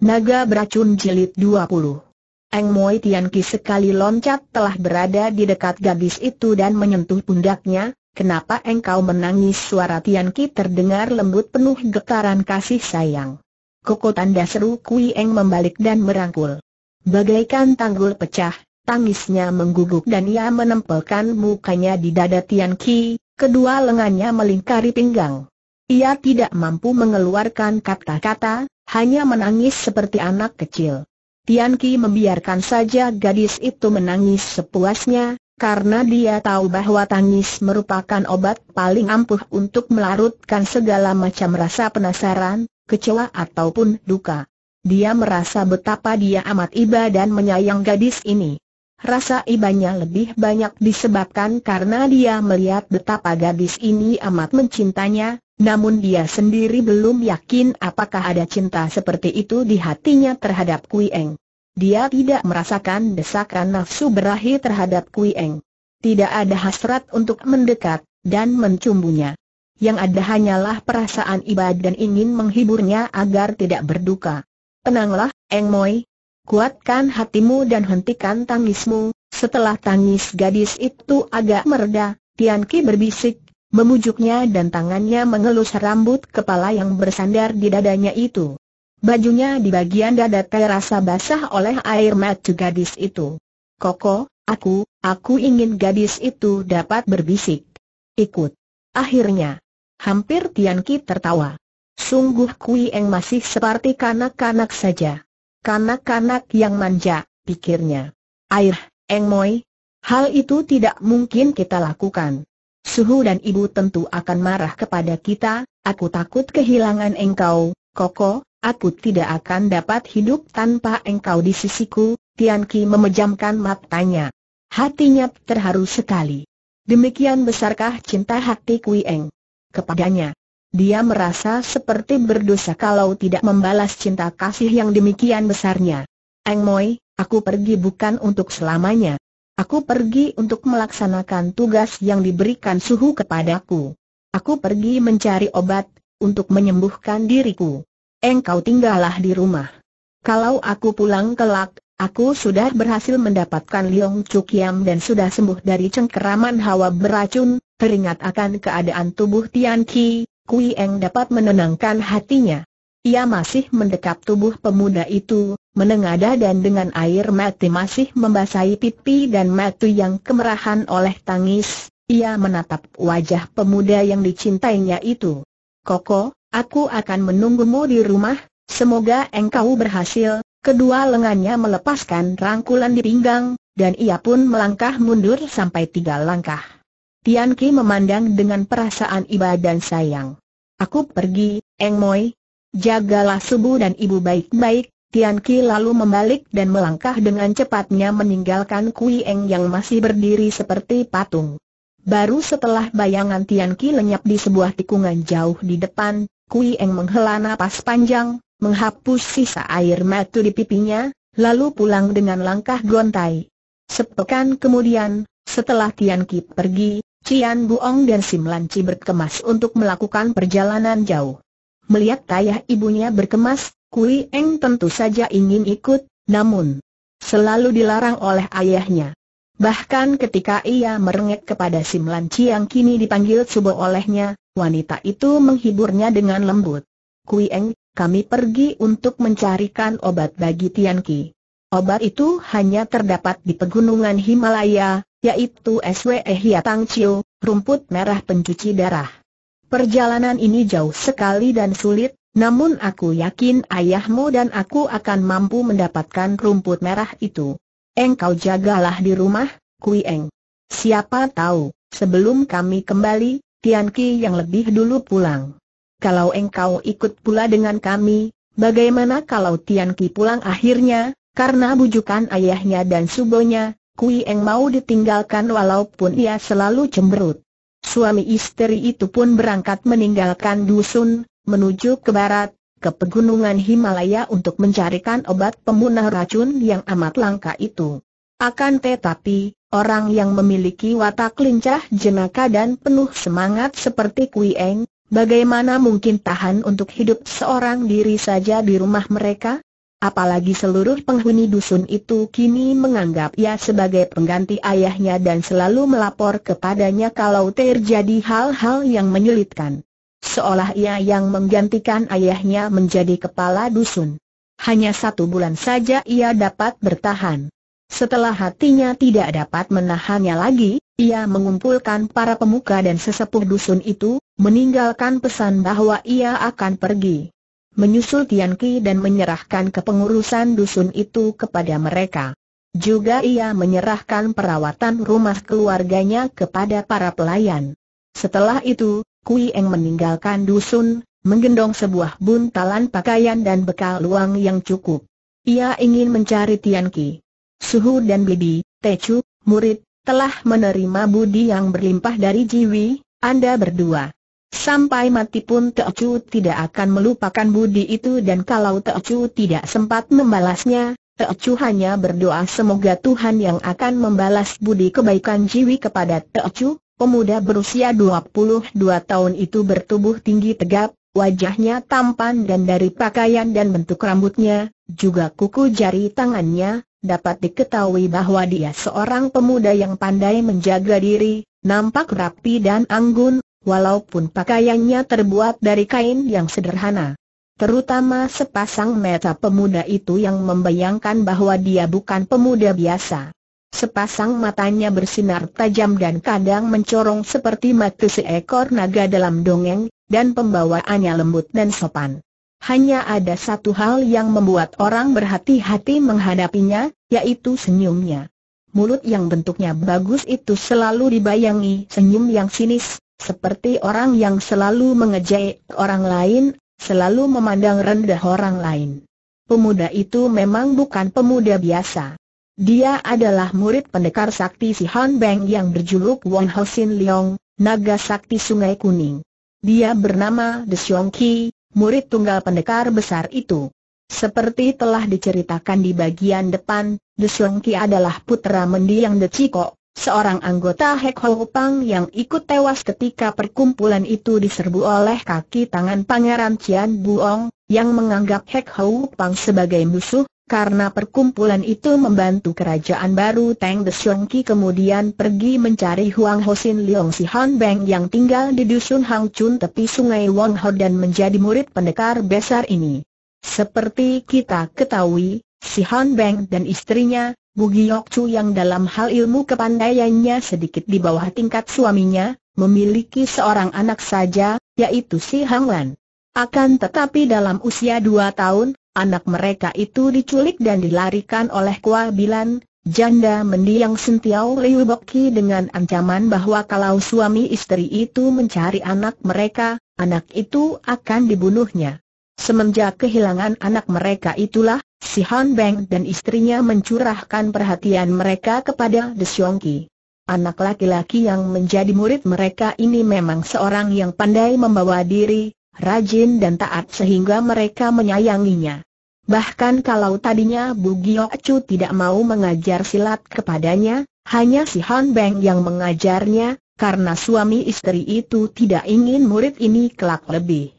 Naga Beracun Jilid 20 Eng Moi Tian Ki sekali loncat telah berada di dekat gadis itu dan menyentuh pundaknya, kenapa engkau menangis suara Tian Ki terdengar lembut penuh getaran kasih sayang. Koko tanda seru Kui Eng membalik dan merangkul. Bagaikan tanggul pecah, tangisnya mengguguk dan ia menempelkan mukanya di dada Tian Ki, kedua lengannya melingkari pinggang. Ia tidak mampu mengeluarkan kata-kata, hanya menangis seperti anak kecil. Tian Ki membiarkan saja gadis itu menangis sepuasnya, karena dia tahu bahwa tangis merupakan obat paling ampuh untuk melarutkan segala macam rasa penasaran, kecewa ataupun duka. Dia merasa betapa dia amat iba dan menyayang gadis ini. Rasa ibanya lebih banyak disebabkan karena dia melihat betapa gadis ini amat mencintanya, namun dia sendiri belum yakin apakah ada cinta seperti itu di hatinya terhadap Kui Eng. Dia tidak merasakan desakan nafsu berahi terhadap Kui Eng. Tidak ada hasrat untuk mendekat, dan mencumbunya. Yang ada hanyalah perasaan ibad dan ingin menghiburnya agar tidak berduka. Tenanglah, Eng Moi. Kuatkan hatimu dan hentikan tangismu. Setelah tangis gadis itu agak mereda, Tian Ki berbisik, memujuknya dan tangannya mengelus rambut kepala yang bersandar di dadanya itu. Bajunya di bagian dada terasa basah oleh air mata gadis itu. Koko, aku, aku ingin gadis itu dapat berbisik. Ikut. Akhirnya, hampir Tian Ki tertawa. Sungguh Kui Eng masih seperti kanak-kanak saja. Kanak-kanak yang manja, pikirnya. Air, Eng Moi, hal itu tidak mungkin kita lakukan. Suhu dan ibu tentu akan marah kepada kita, aku takut kehilangan engkau, Koko, aku tidak akan dapat hidup tanpa engkau di sisiku, Tian Ki memejamkan matanya. Hatinya terharu sekali. Demikian besarkah cinta hati Kui Eng kepadanya. Dia merasa seperti berdosa kalau tidak membalas cinta kasih yang demikian besarnya. Eng Moi, aku pergi bukan untuk selamanya. Aku pergi untuk melaksanakan tugas yang diberikan suhu kepadaku. Aku pergi mencari obat, untuk menyembuhkan diriku. Engkau tinggallah di rumah. Kalau aku pulang kelak, aku sudah berhasil mendapatkan Liong Cukiam dan sudah sembuh dari cengkeraman hawa beracun, teringat akan keadaan tubuh Tian Ki, Kui Eng dapat menenangkan hatinya. Ia masih mendekap tubuh pemuda itu, menengadah dan dengan air mati masih membasahi pipi dan mata yang kemerahan oleh tangis, ia menatap wajah pemuda yang dicintainya itu. Koko, aku akan menunggumu di rumah, semoga engkau berhasil, kedua lengannya melepaskan rangkulan di pinggang, dan ia pun melangkah mundur sampai tiga langkah. Tian Ki memandang dengan perasaan iba dan sayang. Aku pergi, Eng Moi, Jagalah subuh dan ibu baik-baik, Tian Ki lalu membalik dan melangkah dengan cepatnya meninggalkan Kui Eng yang masih berdiri seperti patung. Baru setelah bayangan Tian Ki lenyap di sebuah tikungan jauh di depan, Kui Eng menghela napas panjang, menghapus sisa air mata di pipinya, lalu pulang dengan langkah gontai. Sepekan kemudian, setelah Tian Ki pergi, Cian Buong dan Sim Lanci berkemas untuk melakukan perjalanan jauh. Melihat ayah ibunya berkemas, Kui Eng tentu saja ingin ikut, namun selalu dilarang oleh ayahnya. Bahkan ketika ia merengek kepada Sim Lan yang kini dipanggil Subo olehnya, wanita itu menghiburnya dengan lembut. Kui Eng, kami pergi untuk mencarikan obat bagi Tian Ki. Obat itu hanya terdapat di pegunungan Himalaya, yaitu SWE Hiatang Chiu, rumput merah pencuci darah. Perjalanan ini jauh sekali dan sulit, namun aku yakin ayahmu dan aku akan mampu mendapatkan rumput merah itu. Engkau jagalah di rumah, Kui Eng. Siapa tahu, sebelum kami kembali, Tian Ki yang lebih dulu pulang. Kalau engkau ikut pula dengan kami, bagaimana kalau Tian Ki pulang akhirnya, karena bujukan ayahnya dan subonya, Kui Eng mau ditinggalkan walaupun ia selalu cemberut. Suami istri itu pun berangkat meninggalkan dusun, menuju ke barat, ke pegunungan Himalaya untuk mencarikan obat pemunah racun yang amat langka itu. Akan tetapi, orang yang memiliki watak lincah jenaka dan penuh semangat seperti Kui Eng, bagaimana mungkin tahan untuk hidup seorang diri saja di rumah mereka? Apalagi seluruh penghuni dusun itu kini menganggap ia sebagai pengganti ayahnya dan selalu melapor kepadanya kalau terjadi hal-hal yang menyulitkan. Seolah ia yang menggantikan ayahnya menjadi kepala dusun. Hanya satu bulan saja ia dapat bertahan. Setelah hatinya tidak dapat menahannya lagi, ia mengumpulkan para pemuka dan sesepuh dusun itu, meninggalkan pesan bahwa ia akan pergi menyusul Tian Ki dan menyerahkan kepengurusan dusun itu kepada mereka. Juga ia menyerahkan perawatan rumah keluarganya kepada para pelayan. Setelah itu, Kui Eng meninggalkan dusun, menggendong sebuah buntalan pakaian dan bekal luang yang cukup. Ia ingin mencari Tian Ki. Suhu dan Bibi, Techu, murid, telah menerima budi yang berlimpah dari Jiwi, Anda berdua. Sampai mati pun Teocu tidak akan melupakan budi itu dan kalau Teocu tidak sempat membalasnya, Teocu hanya berdoa semoga Tuhan yang akan membalas budi kebaikan Jiwi kepada Teocu. Pemuda berusia 22 tahun itu bertubuh tinggi tegap, wajahnya tampan dan dari pakaian dan bentuk rambutnya, juga kuku jari tangannya, dapat diketahui bahwa dia seorang pemuda yang pandai menjaga diri, nampak rapi dan anggun, walaupun pakaiannya terbuat dari kain yang sederhana. Terutama sepasang mata pemuda itu yang membayangkan bahwa dia bukan pemuda biasa. Sepasang matanya bersinar tajam dan kadang mencorong seperti mata seekor naga dalam dongeng, dan pembawaannya lembut dan sopan. Hanya ada satu hal yang membuat orang berhati-hati menghadapinya, yaitu senyumnya. Mulut yang bentuknya bagus itu selalu dibayangi senyum yang sinis, seperti orang yang selalu mengejek orang lain, selalu memandang rendah orang lain. Pemuda itu memang bukan pemuda biasa. Dia adalah murid pendekar sakti si Han Beng yang berjuluk Ho Sin Leong, naga sakti Sungai Kuning. Dia bernama De Xiong Ki, murid tunggal pendekar besar itu. Seperti telah diceritakan di bagian depan, De Xiong Ki adalah putra mendiang The Chikok seorang anggota Hek Ho Pang yang ikut tewas ketika perkumpulan itu diserbu oleh kaki tangan Pangeran Cian Buong, yang menganggap Hek Ho Pang sebagai musuh, karena perkumpulan itu membantu kerajaan baru Tang De Ki kemudian pergi mencari Huang Hosin Leong Si Han Beng yang tinggal di dusun Hang Chun tepi sungai Wong Ho dan menjadi murid pendekar besar ini. Seperti kita ketahui, Si Han Beng dan istrinya, Bugiok Chu yang dalam hal ilmu kepandaiannya sedikit di bawah tingkat suaminya, memiliki seorang anak saja, yaitu si Hang Wan. Akan tetapi dalam usia dua tahun, anak mereka itu diculik dan dilarikan oleh Kua Bilan, janda mendiang Sentiao Liu Boki dengan ancaman bahwa kalau suami istri itu mencari anak mereka, anak itu akan dibunuhnya. Semenjak kehilangan anak mereka itulah, Si Han Beng dan istrinya mencurahkan perhatian mereka kepada The Xiong Ki. Anak laki-laki yang menjadi murid mereka ini memang seorang yang pandai membawa diri, rajin dan taat sehingga mereka menyayanginya. Bahkan kalau tadinya Bu Giok Chu tidak mau mengajar silat kepadanya, hanya si Han Beng yang mengajarnya, karena suami istri itu tidak ingin murid ini kelak lebih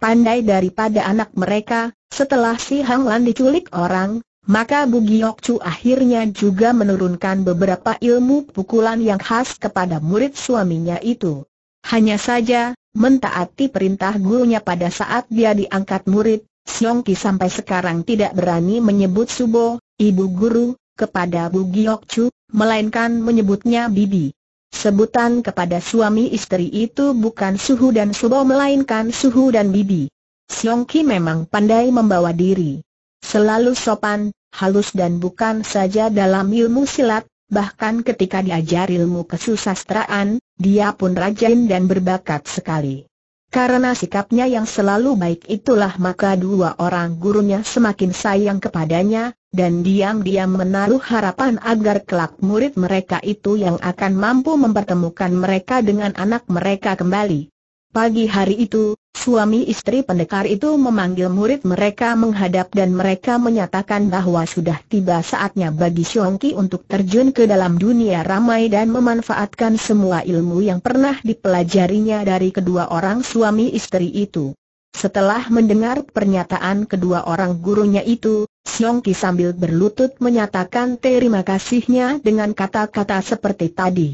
pandai daripada anak mereka, setelah si Hang Lan diculik orang, maka Bugiok Chu akhirnya juga menurunkan beberapa ilmu pukulan yang khas kepada murid suaminya itu. Hanya saja, mentaati perintah gurunya pada saat dia diangkat murid, Siong Ki sampai sekarang tidak berani menyebut Subo, ibu guru, kepada Bugiok Chu, melainkan menyebutnya Bibi. Sebutan kepada suami istri itu bukan Suhu dan Subo melainkan Suhu dan Bibi. Siong Ki memang pandai membawa diri. Selalu sopan, halus dan bukan saja dalam ilmu silat, bahkan ketika diajar ilmu kesusastraan, dia pun rajin dan berbakat sekali. Karena sikapnya yang selalu baik itulah maka dua orang gurunya semakin sayang kepadanya, dan diam-diam menaruh harapan agar kelak murid mereka itu yang akan mampu mempertemukan mereka dengan anak mereka kembali. Pagi hari itu, suami istri pendekar itu memanggil murid mereka menghadap dan mereka menyatakan bahwa sudah tiba saatnya bagi Xiongki untuk terjun ke dalam dunia ramai dan memanfaatkan semua ilmu yang pernah dipelajarinya dari kedua orang suami istri itu. Setelah mendengar pernyataan kedua orang gurunya itu, Xiongki sambil berlutut menyatakan terima kasihnya dengan kata-kata seperti tadi.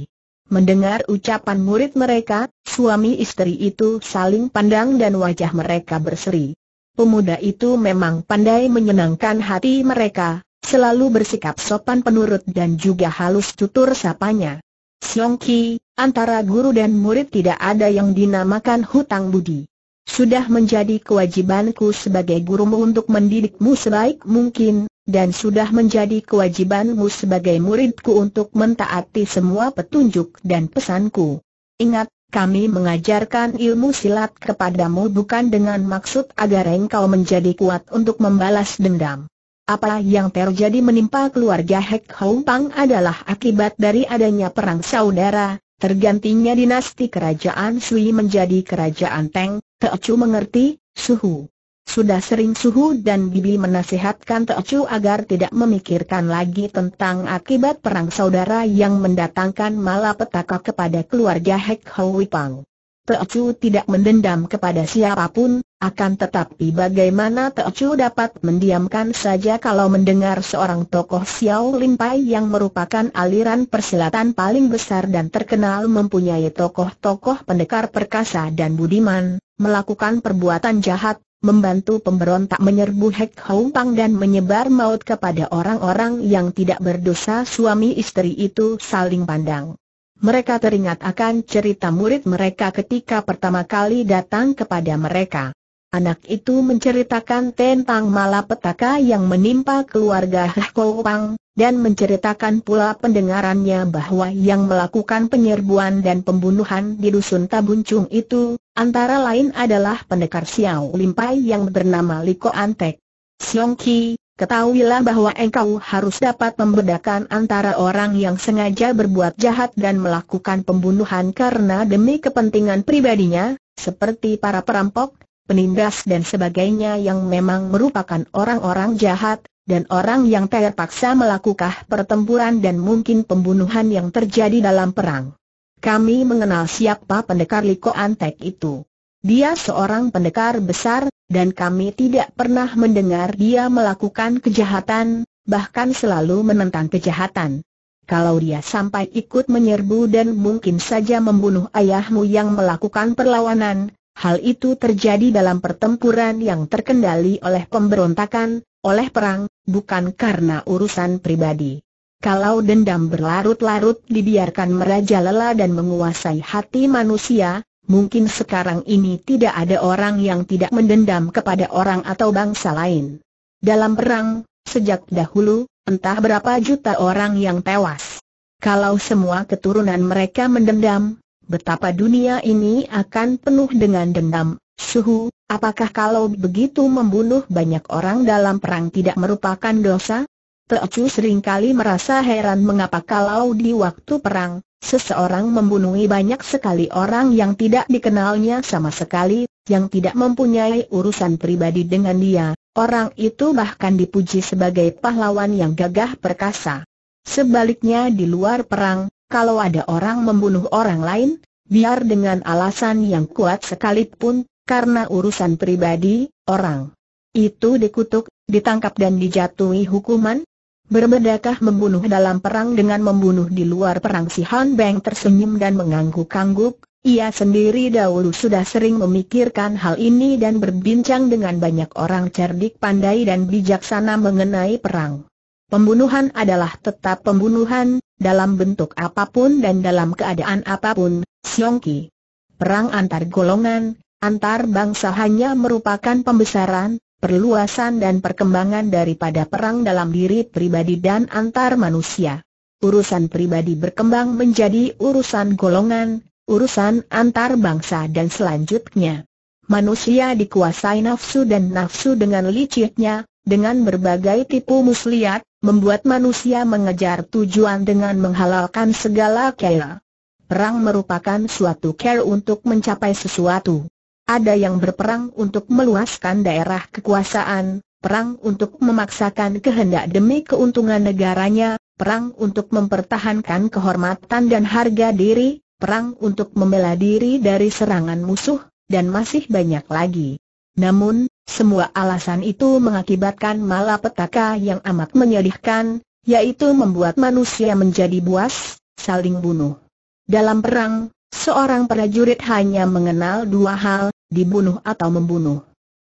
Mendengar ucapan murid mereka, suami istri itu saling pandang dan wajah mereka berseri. Pemuda itu memang pandai menyenangkan hati mereka, selalu bersikap sopan penurut dan juga halus tutur sapanya. Siong Ki, antara guru dan murid tidak ada yang dinamakan hutang budi. Sudah menjadi kewajibanku sebagai gurumu untuk mendidikmu sebaik mungkin, dan sudah menjadi kewajibanmu sebagai muridku untuk mentaati semua petunjuk dan pesanku. Ingat, kami mengajarkan ilmu silat kepadamu bukan dengan maksud agar engkau menjadi kuat untuk membalas dendam. Apa yang terjadi menimpa keluarga Hek Hong Pang adalah akibat dari adanya perang saudara, tergantinya dinasti kerajaan Sui menjadi kerajaan Teng, Teocu mengerti, Suhu. Sudah sering suhu dan bibi menasehatkan Teocu agar tidak memikirkan lagi tentang akibat perang saudara yang mendatangkan malapetaka kepada keluarga Hek Hui Pang. Teocu tidak mendendam kepada siapapun, akan tetapi bagaimana Teocu dapat mendiamkan saja kalau mendengar seorang tokoh Xiao Lin Pai yang merupakan aliran persilatan paling besar dan terkenal mempunyai tokoh-tokoh pendekar perkasa dan budiman, melakukan perbuatan jahat, membantu pemberontak menyerbu Hek Hong Pang dan menyebar maut kepada orang-orang yang tidak berdosa suami istri itu saling pandang. Mereka teringat akan cerita murid mereka ketika pertama kali datang kepada mereka. Anak itu menceritakan tentang malapetaka yang menimpa keluarga Hek Pang, dan menceritakan pula pendengarannya bahwa yang melakukan penyerbuan dan pembunuhan di dusun Tabuncung itu Antara lain adalah pendekar Xiao Limpai yang bernama Liko Antek. Xiong Ki, ketahuilah bahwa engkau harus dapat membedakan antara orang yang sengaja berbuat jahat dan melakukan pembunuhan karena demi kepentingan pribadinya, seperti para perampok, penindas dan sebagainya yang memang merupakan orang-orang jahat, dan orang yang terpaksa melakukan pertempuran dan mungkin pembunuhan yang terjadi dalam perang. Kami mengenal siapa pendekar Liko Antek itu. Dia seorang pendekar besar, dan kami tidak pernah mendengar dia melakukan kejahatan, bahkan selalu menentang kejahatan. Kalau dia sampai ikut menyerbu dan mungkin saja membunuh ayahmu yang melakukan perlawanan, hal itu terjadi dalam pertempuran yang terkendali oleh pemberontakan, oleh perang, bukan karena urusan pribadi. Kalau dendam berlarut-larut dibiarkan merajalela dan menguasai hati manusia, mungkin sekarang ini tidak ada orang yang tidak mendendam kepada orang atau bangsa lain. Dalam perang, sejak dahulu, entah berapa juta orang yang tewas. Kalau semua keturunan mereka mendendam, betapa dunia ini akan penuh dengan dendam, suhu, apakah kalau begitu membunuh banyak orang dalam perang tidak merupakan dosa? Teocu seringkali merasa heran mengapa kalau di waktu perang, seseorang membunuhi banyak sekali orang yang tidak dikenalnya sama sekali, yang tidak mempunyai urusan pribadi dengan dia, orang itu bahkan dipuji sebagai pahlawan yang gagah perkasa. Sebaliknya di luar perang, kalau ada orang membunuh orang lain, biar dengan alasan yang kuat sekalipun, karena urusan pribadi, orang itu dikutuk, ditangkap dan dijatuhi hukuman, Berbedakah membunuh dalam perang dengan membunuh di luar perang si Han Beng tersenyum dan mengangguk-angguk, ia sendiri dahulu sudah sering memikirkan hal ini dan berbincang dengan banyak orang cerdik pandai dan bijaksana mengenai perang. Pembunuhan adalah tetap pembunuhan, dalam bentuk apapun dan dalam keadaan apapun, Siongki. Perang antar golongan, antar bangsa hanya merupakan pembesaran, perluasan dan perkembangan daripada perang dalam diri pribadi dan antar manusia. Urusan pribadi berkembang menjadi urusan golongan, urusan antar bangsa dan selanjutnya. Manusia dikuasai nafsu dan nafsu dengan liciknya, dengan berbagai tipu muslihat, membuat manusia mengejar tujuan dengan menghalalkan segala kaya. Perang merupakan suatu care untuk mencapai sesuatu. Ada yang berperang untuk meluaskan daerah kekuasaan, perang untuk memaksakan kehendak demi keuntungan negaranya, perang untuk mempertahankan kehormatan dan harga diri, perang untuk membela diri dari serangan musuh, dan masih banyak lagi. Namun, semua alasan itu mengakibatkan malapetaka yang amat menyedihkan, yaitu membuat manusia menjadi buas, saling bunuh. Dalam perang, seorang prajurit hanya mengenal dua hal, dibunuh atau membunuh.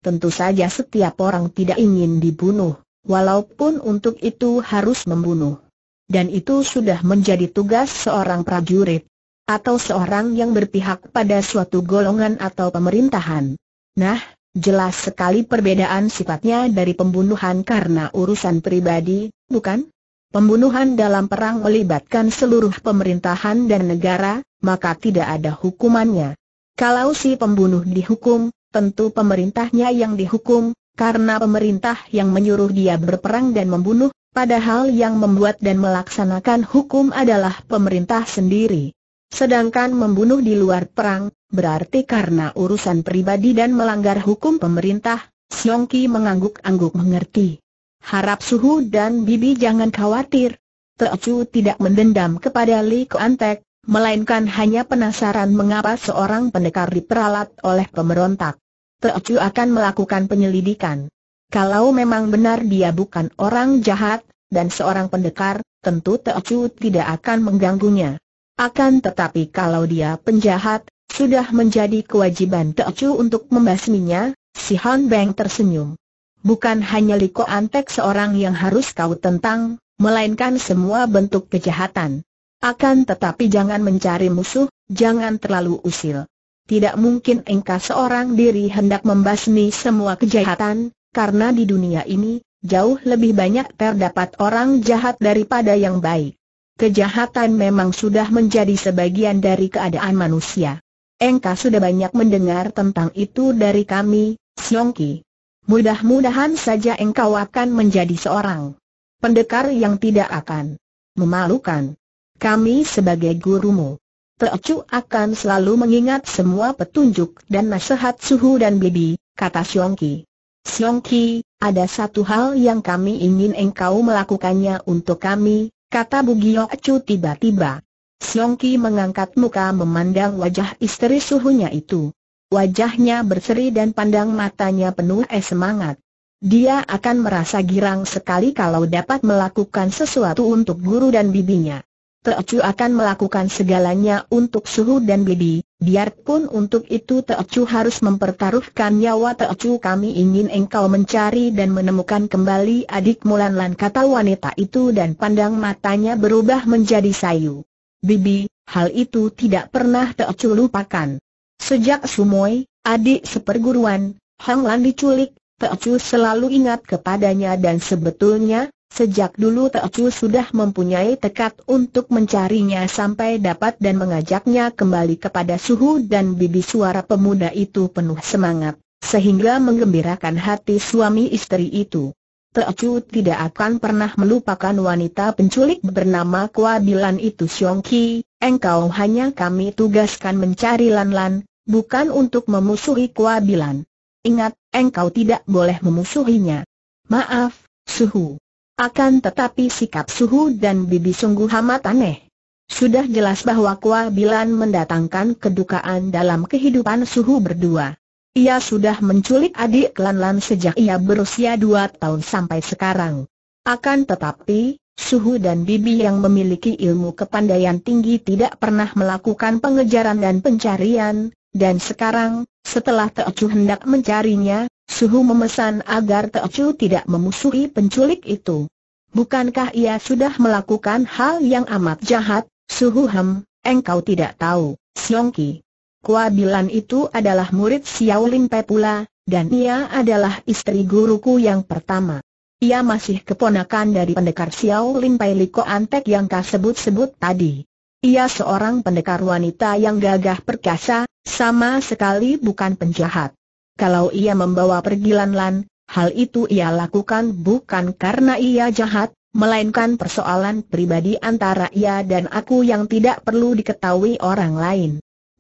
Tentu saja setiap orang tidak ingin dibunuh, walaupun untuk itu harus membunuh. Dan itu sudah menjadi tugas seorang prajurit atau seorang yang berpihak pada suatu golongan atau pemerintahan. Nah, jelas sekali perbedaan sifatnya dari pembunuhan karena urusan pribadi, bukan? Pembunuhan dalam perang melibatkan seluruh pemerintahan dan negara, maka tidak ada hukumannya. Kalau si pembunuh dihukum, tentu pemerintahnya yang dihukum, karena pemerintah yang menyuruh dia berperang dan membunuh, padahal yang membuat dan melaksanakan hukum adalah pemerintah sendiri. Sedangkan membunuh di luar perang, berarti karena urusan pribadi dan melanggar hukum pemerintah, Ki mengangguk-angguk mengerti. Harap Suhu dan Bibi jangan khawatir. Teocu tidak mendendam kepada Li Kuantek, melainkan hanya penasaran mengapa seorang pendekar diperalat oleh pemberontak. Teocu akan melakukan penyelidikan. Kalau memang benar dia bukan orang jahat, dan seorang pendekar, tentu Teocu tidak akan mengganggunya. Akan tetapi kalau dia penjahat, sudah menjadi kewajiban Teocu untuk membasminya, si Han Beng tersenyum. Bukan hanya Liko Antek seorang yang harus kau tentang, melainkan semua bentuk kejahatan. Akan tetapi jangan mencari musuh, jangan terlalu usil. Tidak mungkin engkau seorang diri hendak membasmi semua kejahatan, karena di dunia ini, jauh lebih banyak terdapat orang jahat daripada yang baik. Kejahatan memang sudah menjadi sebagian dari keadaan manusia. Engka sudah banyak mendengar tentang itu dari kami, Siongki. Mudah-mudahan saja engkau akan menjadi seorang pendekar yang tidak akan memalukan. Kami sebagai gurumu. Teocu akan selalu mengingat semua petunjuk dan nasihat Suhu dan Bibi, kata Siongki. Siongki, ada satu hal yang kami ingin engkau melakukannya untuk kami, kata Bugio Acu tiba-tiba. Siongki mengangkat muka memandang wajah istri suhunya itu. Wajahnya berseri dan pandang matanya penuh es semangat. Dia akan merasa girang sekali kalau dapat melakukan sesuatu untuk guru dan bibinya. Teocu akan melakukan segalanya untuk Suhu dan Bibi, biarpun untuk itu Teocu harus mempertaruhkan nyawa Teocu kami ingin engkau mencari dan menemukan kembali adik Mulanlan kata wanita itu dan pandang matanya berubah menjadi sayu. Bibi, hal itu tidak pernah Teocu lupakan. Sejak Sumoy, adik seperguruan, Hang Lan diculik, Teocu selalu ingat kepadanya dan sebetulnya, Sejak dulu Teocu sudah mempunyai tekad untuk mencarinya sampai dapat dan mengajaknya kembali kepada suhu dan bibi suara pemuda itu penuh semangat, sehingga menggembirakan hati suami istri itu. Teocu tidak akan pernah melupakan wanita penculik bernama Kua Bilan itu Xiong Ki, engkau hanya kami tugaskan mencari Lan Lan, bukan untuk memusuhi Kua Bilan. Ingat, engkau tidak boleh memusuhinya. Maaf, Suhu. Akan tetapi sikap Suhu dan Bibi sungguh amat aneh. Sudah jelas bahwa Kua Bilan mendatangkan kedukaan dalam kehidupan Suhu berdua. Ia sudah menculik adik Lan Lan sejak ia berusia dua tahun sampai sekarang. Akan tetapi, Suhu dan Bibi yang memiliki ilmu kepandaian tinggi tidak pernah melakukan pengejaran dan pencarian, dan sekarang, setelah Teocu hendak mencarinya, Suhu memesan agar Teochu tidak memusuhi penculik itu. Bukankah ia sudah melakukan hal yang amat jahat, Suhu Hem, engkau tidak tahu, Siongki. Kuabilan itu adalah murid Xiao Lim Pe pula, dan ia adalah istri guruku yang pertama. Ia masih keponakan dari pendekar Xiao Lim Pe Liko Antek yang kau sebut-sebut tadi. Ia seorang pendekar wanita yang gagah perkasa, sama sekali bukan penjahat kalau ia membawa pergi Lan Lan, hal itu ia lakukan bukan karena ia jahat, melainkan persoalan pribadi antara ia dan aku yang tidak perlu diketahui orang lain.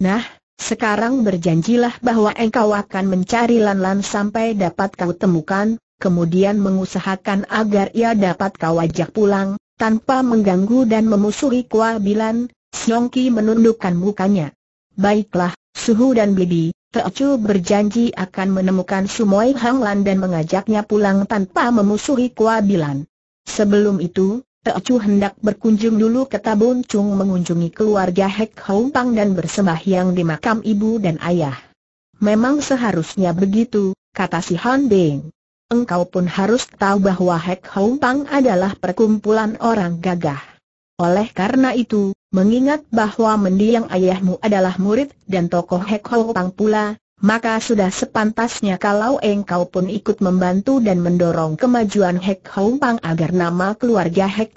Nah, sekarang berjanjilah bahwa engkau akan mencari Lan Lan sampai dapat kau temukan, kemudian mengusahakan agar ia dapat kau ajak pulang, tanpa mengganggu dan memusuhi Kua Bilan, Siongki menundukkan mukanya. Baiklah, Suhu dan Bibi, Teochu berjanji akan menemukan Sumoi Hanglan dan mengajaknya pulang tanpa memusuhi Kuabilan. Sebelum itu, Teochu hendak berkunjung dulu ke Tabun Chung mengunjungi keluarga Hek Pang dan bersembahyang di makam ibu dan ayah. Memang seharusnya begitu, kata si Han Bing. Engkau pun harus tahu bahwa Hek Pang adalah perkumpulan orang gagah. Oleh karena itu, Mengingat bahwa mendiang ayahmu adalah murid dan tokoh Hek pula, maka sudah sepantasnya kalau engkau pun ikut membantu dan mendorong kemajuan Hek agar nama keluarga Hek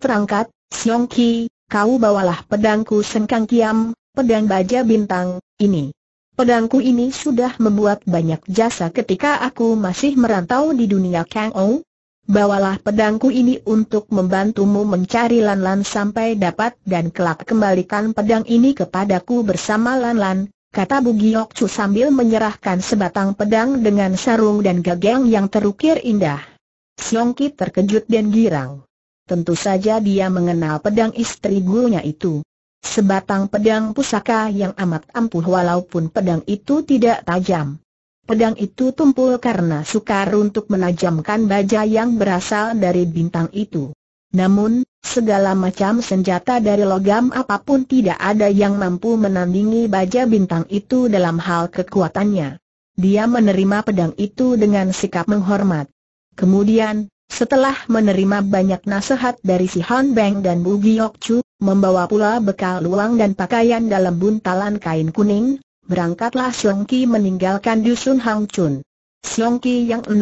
terangkat, Siong Ki, kau bawalah pedangku Sengkang Kiam, pedang baja bintang, ini. Pedangku ini sudah membuat banyak jasa ketika aku masih merantau di dunia Kang Ong bawalah pedangku ini untuk membantumu mencari Lanlan sampai dapat dan kelak kembalikan pedang ini kepadaku bersama Lanlan, kata Bugiok Chu sambil menyerahkan sebatang pedang dengan sarung dan gagang yang terukir indah. Siong Ki terkejut dan girang. Tentu saja dia mengenal pedang istri gurunya itu. Sebatang pedang pusaka yang amat ampuh walaupun pedang itu tidak tajam. Pedang itu tumpul karena sukar untuk menajamkan baja yang berasal dari bintang itu. Namun, segala macam senjata dari logam apapun tidak ada yang mampu menandingi baja bintang itu dalam hal kekuatannya. Dia menerima pedang itu dengan sikap menghormat. Kemudian, setelah menerima banyak nasihat dari si Han Beng dan Bu Giok Chu, membawa pula bekal luang dan pakaian dalam buntalan kain kuning, berangkatlah Songki Ki meninggalkan Dusun Hang Chun. Siong Ki yang 16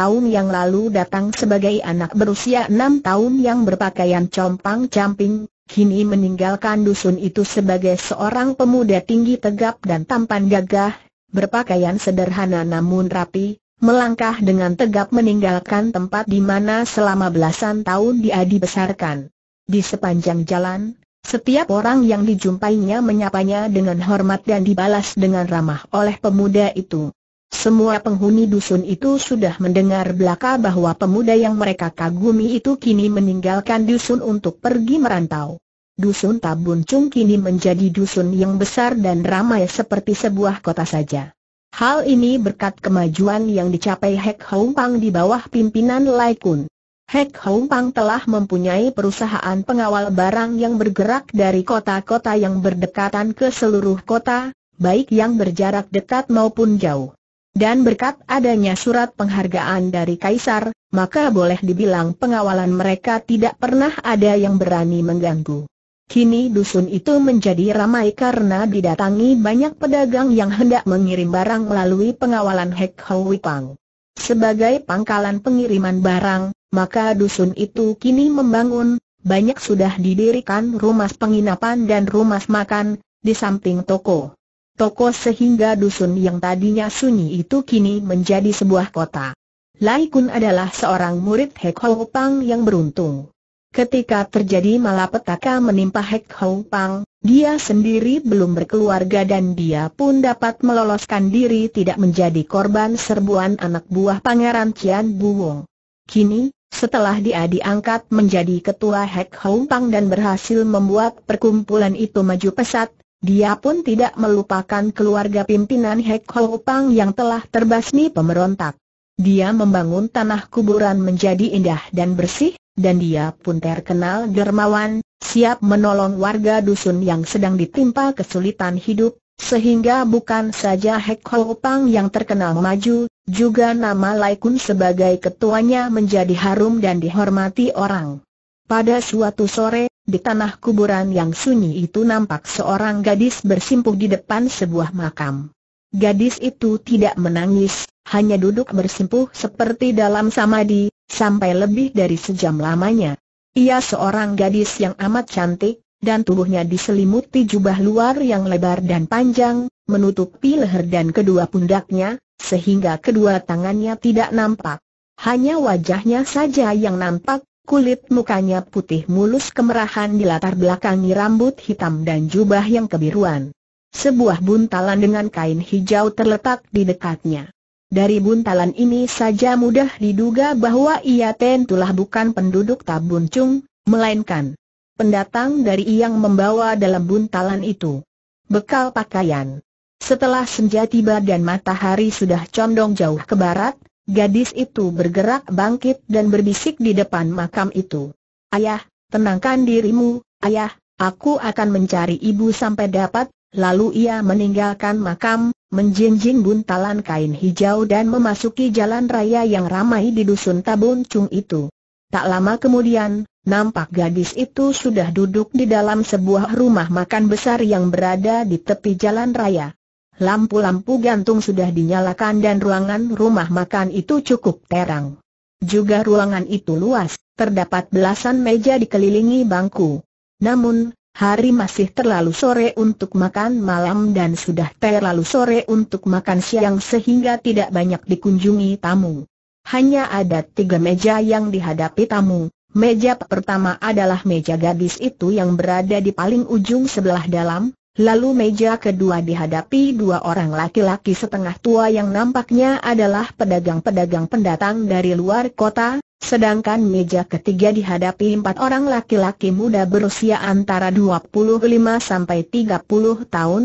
tahun yang lalu datang sebagai anak berusia 6 tahun yang berpakaian compang-camping, kini meninggalkan dusun itu sebagai seorang pemuda tinggi tegap dan tampan gagah, berpakaian sederhana namun rapi, melangkah dengan tegap meninggalkan tempat di mana selama belasan tahun dia dibesarkan. Di sepanjang jalan, setiap orang yang dijumpainya menyapanya dengan hormat dan dibalas dengan ramah oleh pemuda itu. Semua penghuni dusun itu sudah mendengar belaka bahwa pemuda yang mereka kagumi itu kini meninggalkan dusun untuk pergi merantau. Dusun Tabuncung kini menjadi dusun yang besar dan ramai seperti sebuah kota saja. Hal ini berkat kemajuan yang dicapai Hek Hong Pang di bawah pimpinan Lai Kun. Hek Hong Pang telah mempunyai perusahaan pengawal barang yang bergerak dari kota-kota yang berdekatan ke seluruh kota, baik yang berjarak dekat maupun jauh. Dan berkat adanya surat penghargaan dari Kaisar, maka boleh dibilang pengawalan mereka tidak pernah ada yang berani mengganggu. Kini dusun itu menjadi ramai karena didatangi banyak pedagang yang hendak mengirim barang melalui pengawalan Hek Hong Pang. Sebagai pangkalan pengiriman barang, maka dusun itu kini membangun, banyak sudah didirikan rumah penginapan dan rumah makan, di samping toko. Toko sehingga dusun yang tadinya sunyi itu kini menjadi sebuah kota. Lai Kun adalah seorang murid Hek Hou Pang yang beruntung. Ketika terjadi malapetaka menimpa Hek Hou Pang, dia sendiri belum berkeluarga dan dia pun dapat meloloskan diri tidak menjadi korban serbuan anak buah Pangeran Tian Buwong. Kini, setelah dia diangkat menjadi ketua Hek Pang dan berhasil membuat perkumpulan itu maju pesat, dia pun tidak melupakan keluarga pimpinan Hek Pang yang telah terbasmi pemberontak. Dia membangun tanah kuburan menjadi indah dan bersih, dan dia pun terkenal dermawan, siap menolong warga dusun yang sedang ditimpa kesulitan hidup, sehingga bukan saja Hek Ho yang terkenal maju, juga nama Lai Kun sebagai ketuanya menjadi harum dan dihormati orang. Pada suatu sore, di tanah kuburan yang sunyi itu nampak seorang gadis bersimpuh di depan sebuah makam. Gadis itu tidak menangis, hanya duduk bersimpuh seperti dalam samadi, sampai lebih dari sejam lamanya. Ia seorang gadis yang amat cantik, dan tubuhnya diselimuti jubah luar yang lebar dan panjang, menutupi leher dan kedua pundaknya, sehingga kedua tangannya tidak nampak. Hanya wajahnya saja yang nampak, kulit mukanya putih mulus kemerahan di latar belakangi rambut hitam dan jubah yang kebiruan. Sebuah buntalan dengan kain hijau terletak di dekatnya. Dari buntalan ini saja mudah diduga bahwa ia tentulah bukan penduduk Tabuncung, melainkan pendatang dari yang membawa dalam buntalan itu. Bekal pakaian Setelah senja tiba dan matahari sudah condong jauh ke barat, gadis itu bergerak bangkit dan berbisik di depan makam itu. Ayah, tenangkan dirimu, ayah, aku akan mencari ibu sampai dapat, lalu ia meninggalkan makam, menjinjing buntalan kain hijau dan memasuki jalan raya yang ramai di dusun Tabuncung itu. Tak lama kemudian, nampak gadis itu sudah duduk di dalam sebuah rumah makan besar yang berada di tepi jalan raya. Lampu-lampu gantung sudah dinyalakan dan ruangan rumah makan itu cukup terang. Juga ruangan itu luas, terdapat belasan meja dikelilingi bangku. Namun, hari masih terlalu sore untuk makan malam dan sudah terlalu sore untuk makan siang sehingga tidak banyak dikunjungi tamu. Hanya ada tiga meja yang dihadapi tamu. Meja pertama adalah meja gadis itu yang berada di paling ujung sebelah dalam, Lalu meja kedua dihadapi dua orang laki-laki setengah tua yang nampaknya adalah pedagang-pedagang pendatang dari luar kota, sedangkan meja ketiga dihadapi empat orang laki-laki muda berusia antara 25 sampai 30 tahun.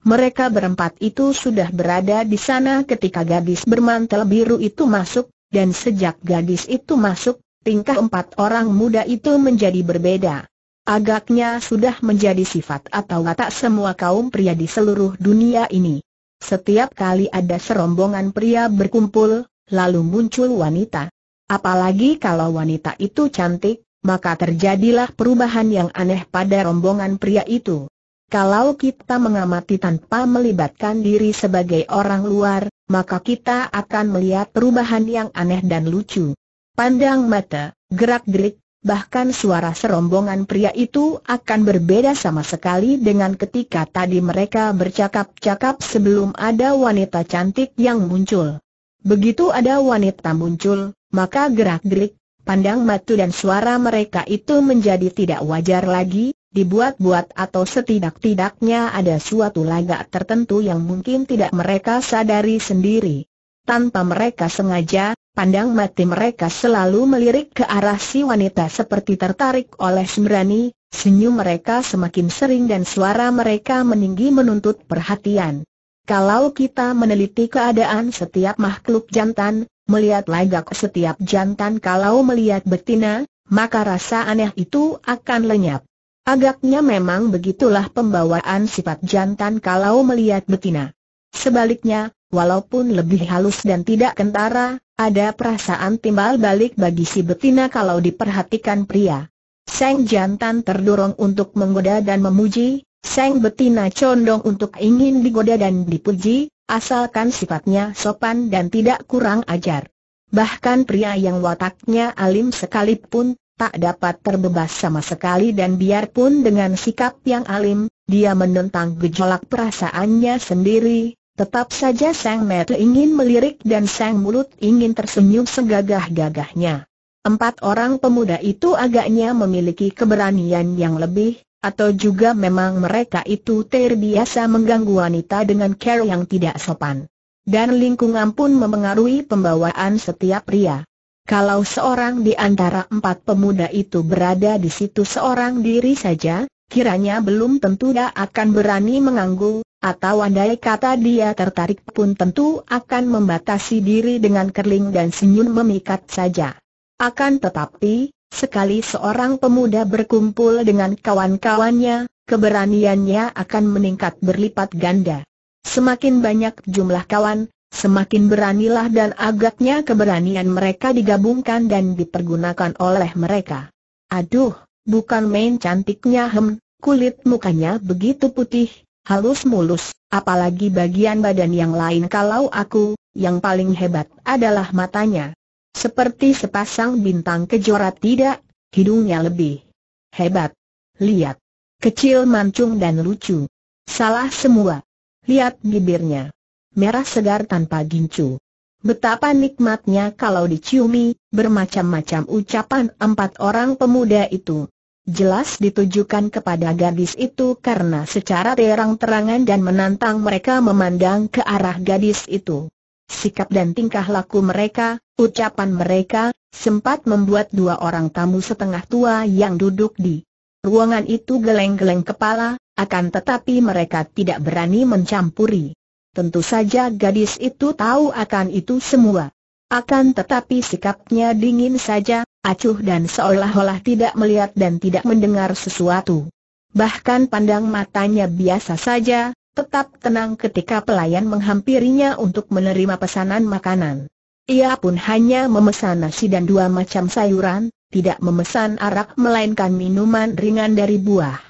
Mereka berempat itu sudah berada di sana ketika gadis bermantel biru itu masuk, dan sejak gadis itu masuk, tingkah empat orang muda itu menjadi berbeda. Agaknya sudah menjadi sifat atau tak semua kaum pria di seluruh dunia ini. Setiap kali ada serombongan pria berkumpul, lalu muncul wanita. Apalagi kalau wanita itu cantik, maka terjadilah perubahan yang aneh pada rombongan pria itu. Kalau kita mengamati tanpa melibatkan diri sebagai orang luar, maka kita akan melihat perubahan yang aneh dan lucu. Pandang mata, gerak-gerik, bahkan suara serombongan pria itu akan berbeda sama sekali dengan ketika tadi mereka bercakap-cakap sebelum ada wanita cantik yang muncul. Begitu ada wanita muncul, maka gerak-gerik, pandang matu dan suara mereka itu menjadi tidak wajar lagi, dibuat-buat atau setidak-tidaknya ada suatu lagak tertentu yang mungkin tidak mereka sadari sendiri tanpa mereka sengaja, pandang mati mereka selalu melirik ke arah si wanita seperti tertarik oleh Sembrani, senyum mereka semakin sering dan suara mereka meninggi menuntut perhatian. Kalau kita meneliti keadaan setiap makhluk jantan, melihat lagak setiap jantan kalau melihat betina, maka rasa aneh itu akan lenyap. Agaknya memang begitulah pembawaan sifat jantan kalau melihat betina. Sebaliknya, walaupun lebih halus dan tidak kentara, ada perasaan timbal balik bagi si betina kalau diperhatikan pria. Seng jantan terdorong untuk menggoda dan memuji, seng betina condong untuk ingin digoda dan dipuji, asalkan sifatnya sopan dan tidak kurang ajar. Bahkan pria yang wataknya alim sekalipun, tak dapat terbebas sama sekali dan biarpun dengan sikap yang alim, dia menentang gejolak perasaannya sendiri, Tetap saja sang mata ingin melirik dan sang mulut ingin tersenyum segagah-gagahnya. Empat orang pemuda itu agaknya memiliki keberanian yang lebih, atau juga memang mereka itu terbiasa mengganggu wanita dengan care yang tidak sopan. Dan lingkungan pun memengaruhi pembawaan setiap pria. Kalau seorang di antara empat pemuda itu berada di situ seorang diri saja, kiranya belum tentu dia akan berani mengganggu. Atau andai kata dia tertarik pun tentu akan membatasi diri dengan kerling dan senyum memikat saja. Akan tetapi, sekali seorang pemuda berkumpul dengan kawan-kawannya, keberaniannya akan meningkat berlipat ganda. Semakin banyak jumlah kawan, semakin beranilah dan agaknya keberanian mereka digabungkan dan dipergunakan oleh mereka. Aduh, bukan main cantiknya hem, kulit mukanya begitu putih, halus mulus, apalagi bagian badan yang lain kalau aku, yang paling hebat adalah matanya. Seperti sepasang bintang kejora tidak, hidungnya lebih hebat. Lihat, kecil mancung dan lucu. Salah semua. Lihat bibirnya. Merah segar tanpa gincu. Betapa nikmatnya kalau diciumi, bermacam-macam ucapan empat orang pemuda itu. Jelas ditujukan kepada gadis itu karena secara terang-terangan dan menantang mereka memandang ke arah gadis itu. Sikap dan tingkah laku mereka, ucapan mereka, sempat membuat dua orang tamu setengah tua yang duduk di ruangan itu geleng-geleng kepala, akan tetapi mereka tidak berani mencampuri. Tentu saja gadis itu tahu akan itu semua. Akan tetapi sikapnya dingin saja, acuh dan seolah-olah tidak melihat dan tidak mendengar sesuatu. Bahkan pandang matanya biasa saja, tetap tenang ketika pelayan menghampirinya untuk menerima pesanan makanan. Ia pun hanya memesan nasi dan dua macam sayuran, tidak memesan arak melainkan minuman ringan dari buah.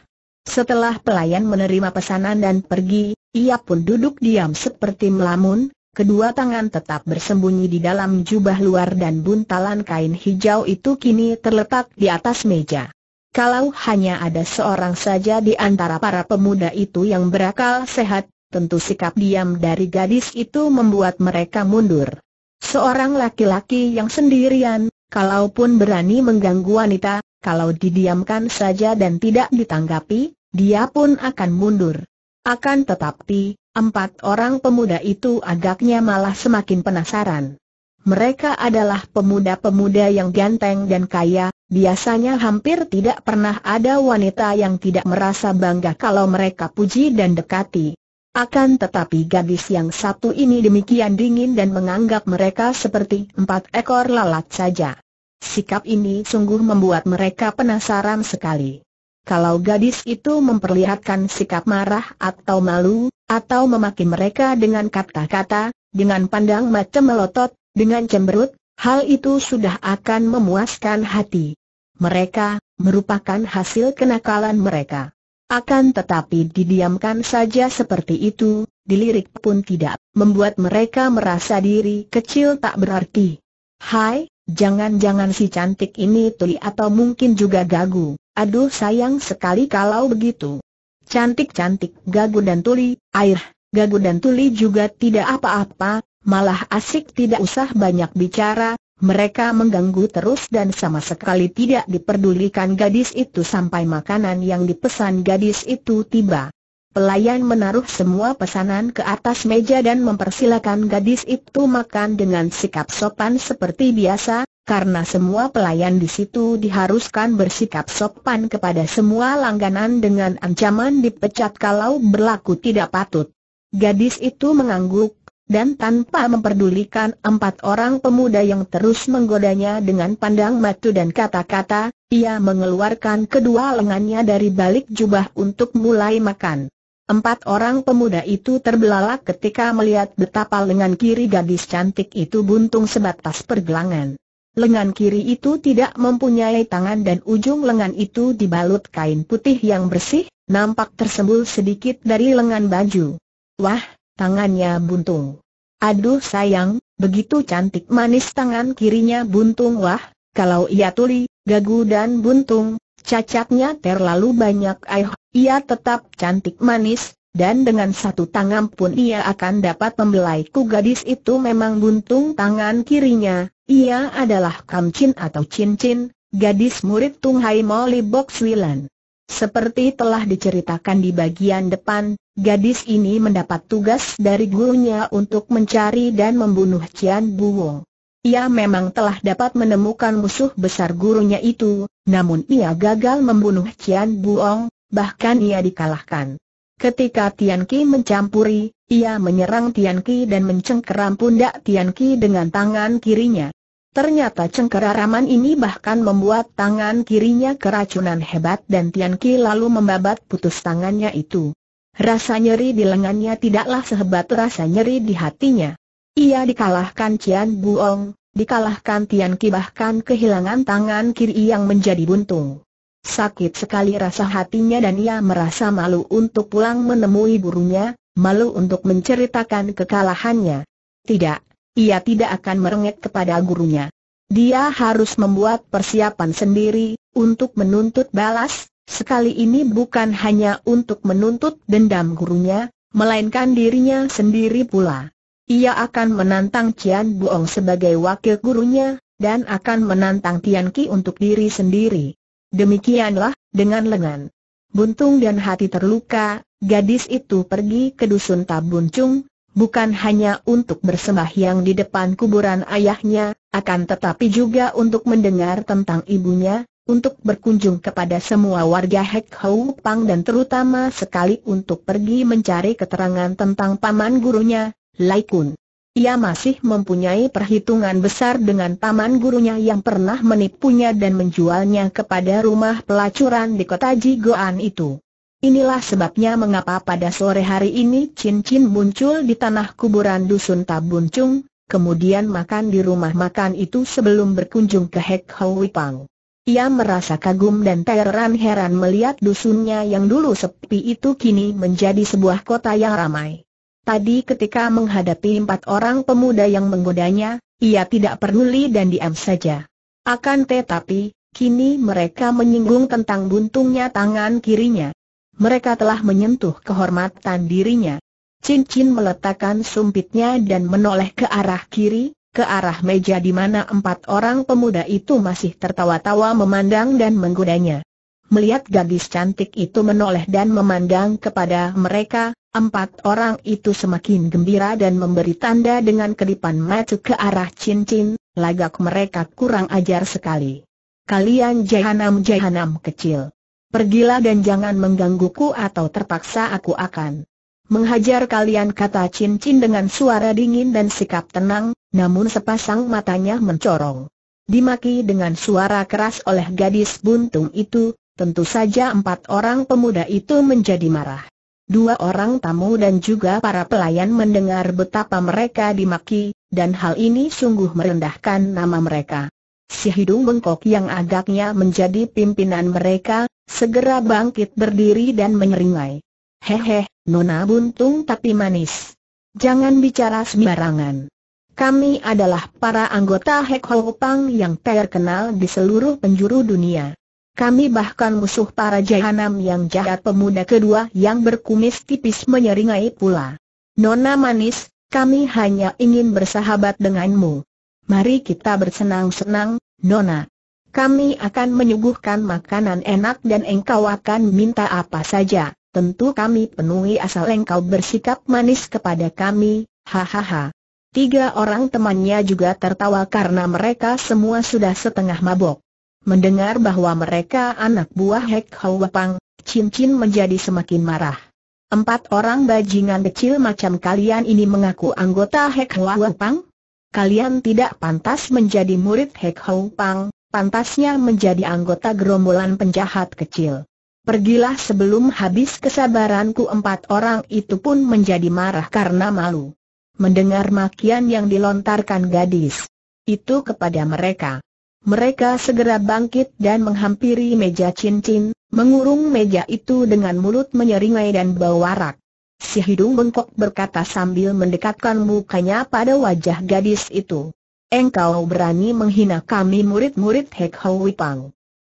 Setelah pelayan menerima pesanan dan pergi, ia pun duduk diam seperti melamun, Kedua tangan tetap bersembunyi di dalam jubah luar dan buntalan kain hijau itu kini terletak di atas meja. Kalau hanya ada seorang saja di antara para pemuda itu yang berakal sehat, tentu sikap diam dari gadis itu membuat mereka mundur. Seorang laki-laki yang sendirian, kalaupun berani mengganggu wanita, kalau didiamkan saja dan tidak ditanggapi, dia pun akan mundur. Akan tetapi, Empat orang pemuda itu agaknya malah semakin penasaran. Mereka adalah pemuda-pemuda yang ganteng dan kaya, biasanya hampir tidak pernah ada wanita yang tidak merasa bangga kalau mereka puji dan dekati. Akan tetapi gadis yang satu ini demikian dingin dan menganggap mereka seperti empat ekor lalat saja. Sikap ini sungguh membuat mereka penasaran sekali kalau gadis itu memperlihatkan sikap marah atau malu, atau memaki mereka dengan kata-kata, dengan pandang macam melotot, dengan cemberut, hal itu sudah akan memuaskan hati. Mereka, merupakan hasil kenakalan mereka. Akan tetapi didiamkan saja seperti itu, dilirik pun tidak, membuat mereka merasa diri kecil tak berarti. Hai, jangan-jangan si cantik ini tuli atau mungkin juga gagu. Aduh sayang sekali kalau begitu. Cantik-cantik, gagu dan tuli, air, gagu dan tuli juga tidak apa-apa, malah asik tidak usah banyak bicara, mereka mengganggu terus dan sama sekali tidak diperdulikan gadis itu sampai makanan yang dipesan gadis itu tiba. Pelayan menaruh semua pesanan ke atas meja dan mempersilakan gadis itu makan dengan sikap sopan seperti biasa, karena semua pelayan di situ diharuskan bersikap sopan kepada semua langganan dengan ancaman dipecat kalau berlaku tidak patut. Gadis itu mengangguk, dan tanpa memperdulikan empat orang pemuda yang terus menggodanya dengan pandang matu dan kata-kata, ia mengeluarkan kedua lengannya dari balik jubah untuk mulai makan. Empat orang pemuda itu terbelalak ketika melihat betapa lengan kiri gadis cantik itu buntung sebatas pergelangan. Lengan kiri itu tidak mempunyai tangan dan ujung lengan itu dibalut kain putih yang bersih, nampak tersembul sedikit dari lengan baju. Wah, tangannya buntung. Aduh sayang, begitu cantik manis tangan kirinya buntung wah, kalau ia tuli, gagu dan buntung, Cacatnya terlalu banyak ayah, eh, ia tetap cantik manis, dan dengan satu tangan pun ia akan dapat membelaiku gadis itu memang buntung tangan kirinya, ia adalah kamcin atau cincin, gadis murid Tung Hai Moli Bok Wilan. Seperti telah diceritakan di bagian depan, gadis ini mendapat tugas dari gurunya untuk mencari dan membunuh Cian Buwong. Ia memang telah dapat menemukan musuh besar gurunya itu, namun ia gagal membunuh Cian Buong, bahkan ia dikalahkan. Ketika Tian Ki mencampuri, ia menyerang Tian Ki dan mencengkeram pundak Tian Ki dengan tangan kirinya. Ternyata cengkeraman ini bahkan membuat tangan kirinya keracunan hebat dan Tian Ki lalu membabat putus tangannya itu. Rasa nyeri di lengannya tidaklah sehebat rasa nyeri di hatinya. Ia dikalahkan Cian Buong, dikalahkan Tian Ki bahkan kehilangan tangan kiri yang menjadi buntung. Sakit sekali rasa hatinya dan ia merasa malu untuk pulang menemui gurunya, malu untuk menceritakan kekalahannya. Tidak, ia tidak akan merengek kepada gurunya. Dia harus membuat persiapan sendiri, untuk menuntut balas, sekali ini bukan hanya untuk menuntut dendam gurunya, melainkan dirinya sendiri pula. Ia akan menantang Cian Buong sebagai wakil gurunya, dan akan menantang Tian Ki untuk diri sendiri. Demikianlah, dengan lengan buntung dan hati terluka, gadis itu pergi ke dusun Tabuncung, bukan hanya untuk bersembahyang di depan kuburan ayahnya, akan tetapi juga untuk mendengar tentang ibunya, untuk berkunjung kepada semua warga Hek Hau Pang dan terutama sekali untuk pergi mencari keterangan tentang paman gurunya, Lai Kun. Ia masih mempunyai perhitungan besar dengan paman gurunya yang pernah menipunya dan menjualnya kepada rumah pelacuran di kota Jigoan itu. Inilah sebabnya mengapa pada sore hari ini cincin muncul di tanah kuburan dusun Tabuncung, kemudian makan di rumah makan itu sebelum berkunjung ke Hek Hoi Pang. Ia merasa kagum dan terheran-heran melihat dusunnya yang dulu sepi itu kini menjadi sebuah kota yang ramai. Tadi ketika menghadapi empat orang pemuda yang menggodanya, ia tidak peduli dan diam saja. Akan tetapi, kini mereka menyinggung tentang buntungnya tangan kirinya. Mereka telah menyentuh kehormatan dirinya. Cincin meletakkan sumpitnya dan menoleh ke arah kiri, ke arah meja di mana empat orang pemuda itu masih tertawa-tawa memandang dan menggodanya melihat gadis cantik itu menoleh dan memandang kepada mereka, empat orang itu semakin gembira dan memberi tanda dengan kedipan mata ke arah cincin, lagak mereka kurang ajar sekali. Kalian jahanam-jahanam kecil. Pergilah dan jangan menggangguku atau terpaksa aku akan menghajar kalian kata cincin dengan suara dingin dan sikap tenang, namun sepasang matanya mencorong. Dimaki dengan suara keras oleh gadis buntung itu, Tentu saja empat orang pemuda itu menjadi marah. Dua orang tamu dan juga para pelayan mendengar betapa mereka dimaki, dan hal ini sungguh merendahkan nama mereka. Si hidung bengkok yang agaknya menjadi pimpinan mereka, segera bangkit berdiri dan menyeringai. Hehe, nona buntung tapi manis. Jangan bicara sembarangan. Kami adalah para anggota Hek Ho Pang yang terkenal di seluruh penjuru dunia. Kami bahkan musuh para jahanam yang jahat pemuda kedua yang berkumis tipis menyeringai pula. Nona manis, kami hanya ingin bersahabat denganmu. Mari kita bersenang-senang, Nona. Kami akan menyuguhkan makanan enak dan engkau akan minta apa saja. Tentu kami penuhi asal engkau bersikap manis kepada kami, hahaha. Tiga orang temannya juga tertawa karena mereka semua sudah setengah mabok. Mendengar bahwa mereka anak buah Hek Hau Wapang, Cincin menjadi semakin marah. Empat orang bajingan kecil macam kalian ini mengaku anggota Hek Hau Kalian tidak pantas menjadi murid Hek Hau pantasnya menjadi anggota gerombolan penjahat kecil. Pergilah sebelum habis kesabaranku empat orang itu pun menjadi marah karena malu. Mendengar makian yang dilontarkan gadis itu kepada mereka. Mereka segera bangkit dan menghampiri meja cincin, mengurung meja itu dengan mulut menyeringai dan bau warak. Si hidung bengkok berkata sambil mendekatkan mukanya pada wajah gadis itu. Engkau berani menghina kami murid-murid Hek Pang. Wipang.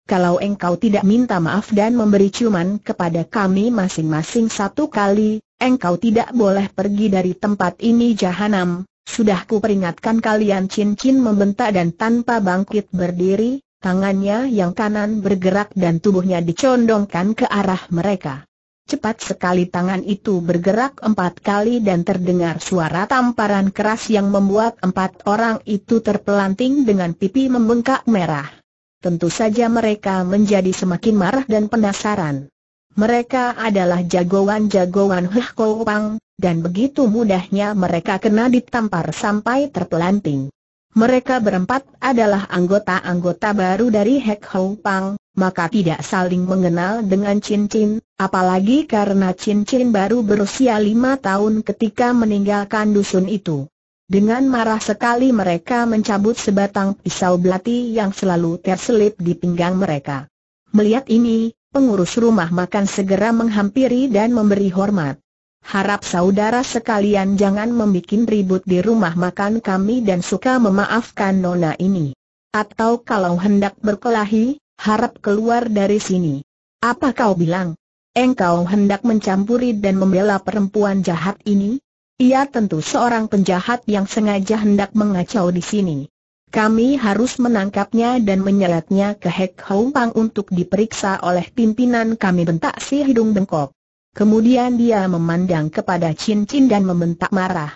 Kalau engkau tidak minta maaf dan memberi ciuman kepada kami masing-masing satu kali, engkau tidak boleh pergi dari tempat ini jahanam, sudah kuperingatkan kalian cincin membentak dan tanpa bangkit berdiri, tangannya yang kanan bergerak dan tubuhnya dicondongkan ke arah mereka. Cepat sekali tangan itu bergerak empat kali dan terdengar suara tamparan keras yang membuat empat orang itu terpelanting dengan pipi membengkak merah. Tentu saja mereka menjadi semakin marah dan penasaran. Mereka adalah jagoan-jagoan Heh Pang, dan begitu mudahnya mereka kena ditampar sampai terpelanting. Mereka berempat adalah anggota-anggota baru dari Hek Pang, maka tidak saling mengenal dengan cincin, apalagi karena cincin baru berusia lima tahun ketika meninggalkan dusun itu. Dengan marah sekali mereka mencabut sebatang pisau belati yang selalu terselip di pinggang mereka. Melihat ini, pengurus rumah makan segera menghampiri dan memberi hormat. Harap saudara sekalian jangan membuat ribut di rumah makan kami dan suka memaafkan nona ini. Atau kalau hendak berkelahi, harap keluar dari sini. Apa kau bilang? Engkau hendak mencampuri dan membela perempuan jahat ini? Ia tentu seorang penjahat yang sengaja hendak mengacau di sini. Kami harus menangkapnya dan menyeretnya ke Hek Hong untuk diperiksa oleh pimpinan kami bentak si hidung bengkok. Kemudian dia memandang kepada Chin Chin dan membentak marah.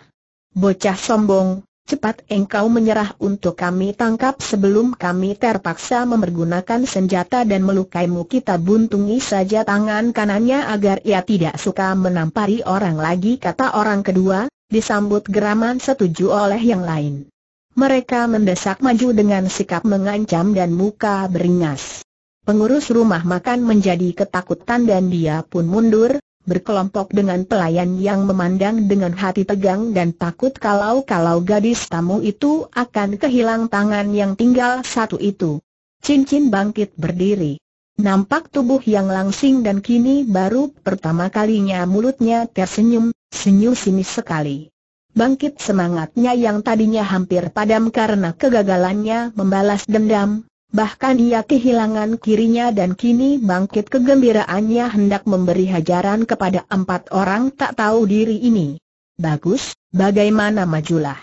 Bocah sombong, cepat engkau menyerah untuk kami tangkap sebelum kami terpaksa memergunakan senjata dan melukaimu kita buntungi saja tangan kanannya agar ia tidak suka menampari orang lagi kata orang kedua, disambut geraman setuju oleh yang lain. Mereka mendesak maju dengan sikap mengancam dan muka beringas. Pengurus rumah makan menjadi ketakutan dan dia pun mundur, berkelompok dengan pelayan yang memandang dengan hati tegang dan takut kalau-kalau gadis tamu itu akan kehilang tangan yang tinggal satu itu. Cincin bangkit berdiri. Nampak tubuh yang langsing dan kini baru pertama kalinya mulutnya tersenyum, senyum sinis sekali. Bangkit semangatnya yang tadinya hampir padam karena kegagalannya membalas dendam, bahkan ia kehilangan kirinya dan kini bangkit kegembiraannya hendak memberi hajaran kepada empat orang tak tahu diri ini. Bagus, bagaimana majulah.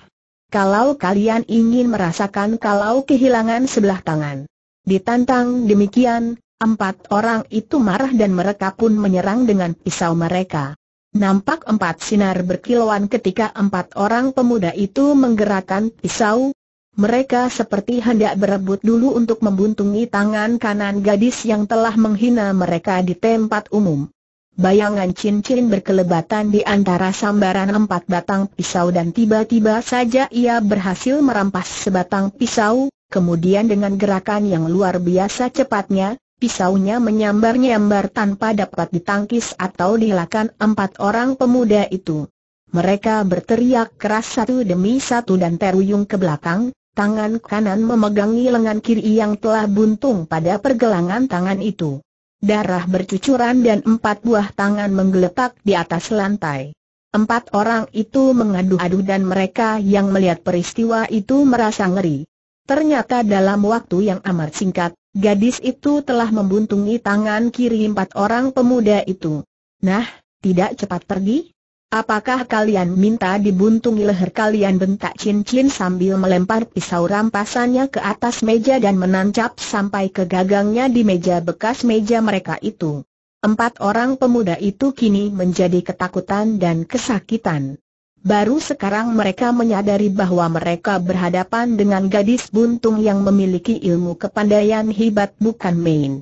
Kalau kalian ingin merasakan kalau kehilangan sebelah tangan. Ditantang demikian, empat orang itu marah dan mereka pun menyerang dengan pisau mereka. Nampak empat sinar berkilauan ketika empat orang pemuda itu menggerakkan pisau. Mereka seperti hendak berebut dulu untuk membuntungi tangan kanan gadis yang telah menghina mereka di tempat umum. Bayangan cincin berkelebatan di antara sambaran empat batang pisau dan tiba-tiba saja ia berhasil merampas sebatang pisau, kemudian dengan gerakan yang luar biasa cepatnya, pisaunya menyambar-nyambar tanpa dapat ditangkis atau dilakukan empat orang pemuda itu. Mereka berteriak keras satu demi satu dan teruyung ke belakang, tangan kanan memegangi lengan kiri yang telah buntung pada pergelangan tangan itu. Darah bercucuran dan empat buah tangan menggeletak di atas lantai. Empat orang itu mengadu-adu dan mereka yang melihat peristiwa itu merasa ngeri. Ternyata dalam waktu yang amat singkat, Gadis itu telah membuntungi tangan kiri empat orang pemuda itu. Nah, tidak cepat pergi? Apakah kalian minta dibuntungi leher kalian bentak cincin sambil melempar pisau rampasannya ke atas meja dan menancap sampai ke gagangnya di meja bekas meja mereka itu. Empat orang pemuda itu kini menjadi ketakutan dan kesakitan. Baru sekarang mereka menyadari bahwa mereka berhadapan dengan gadis buntung yang memiliki ilmu kepandaian hebat bukan main.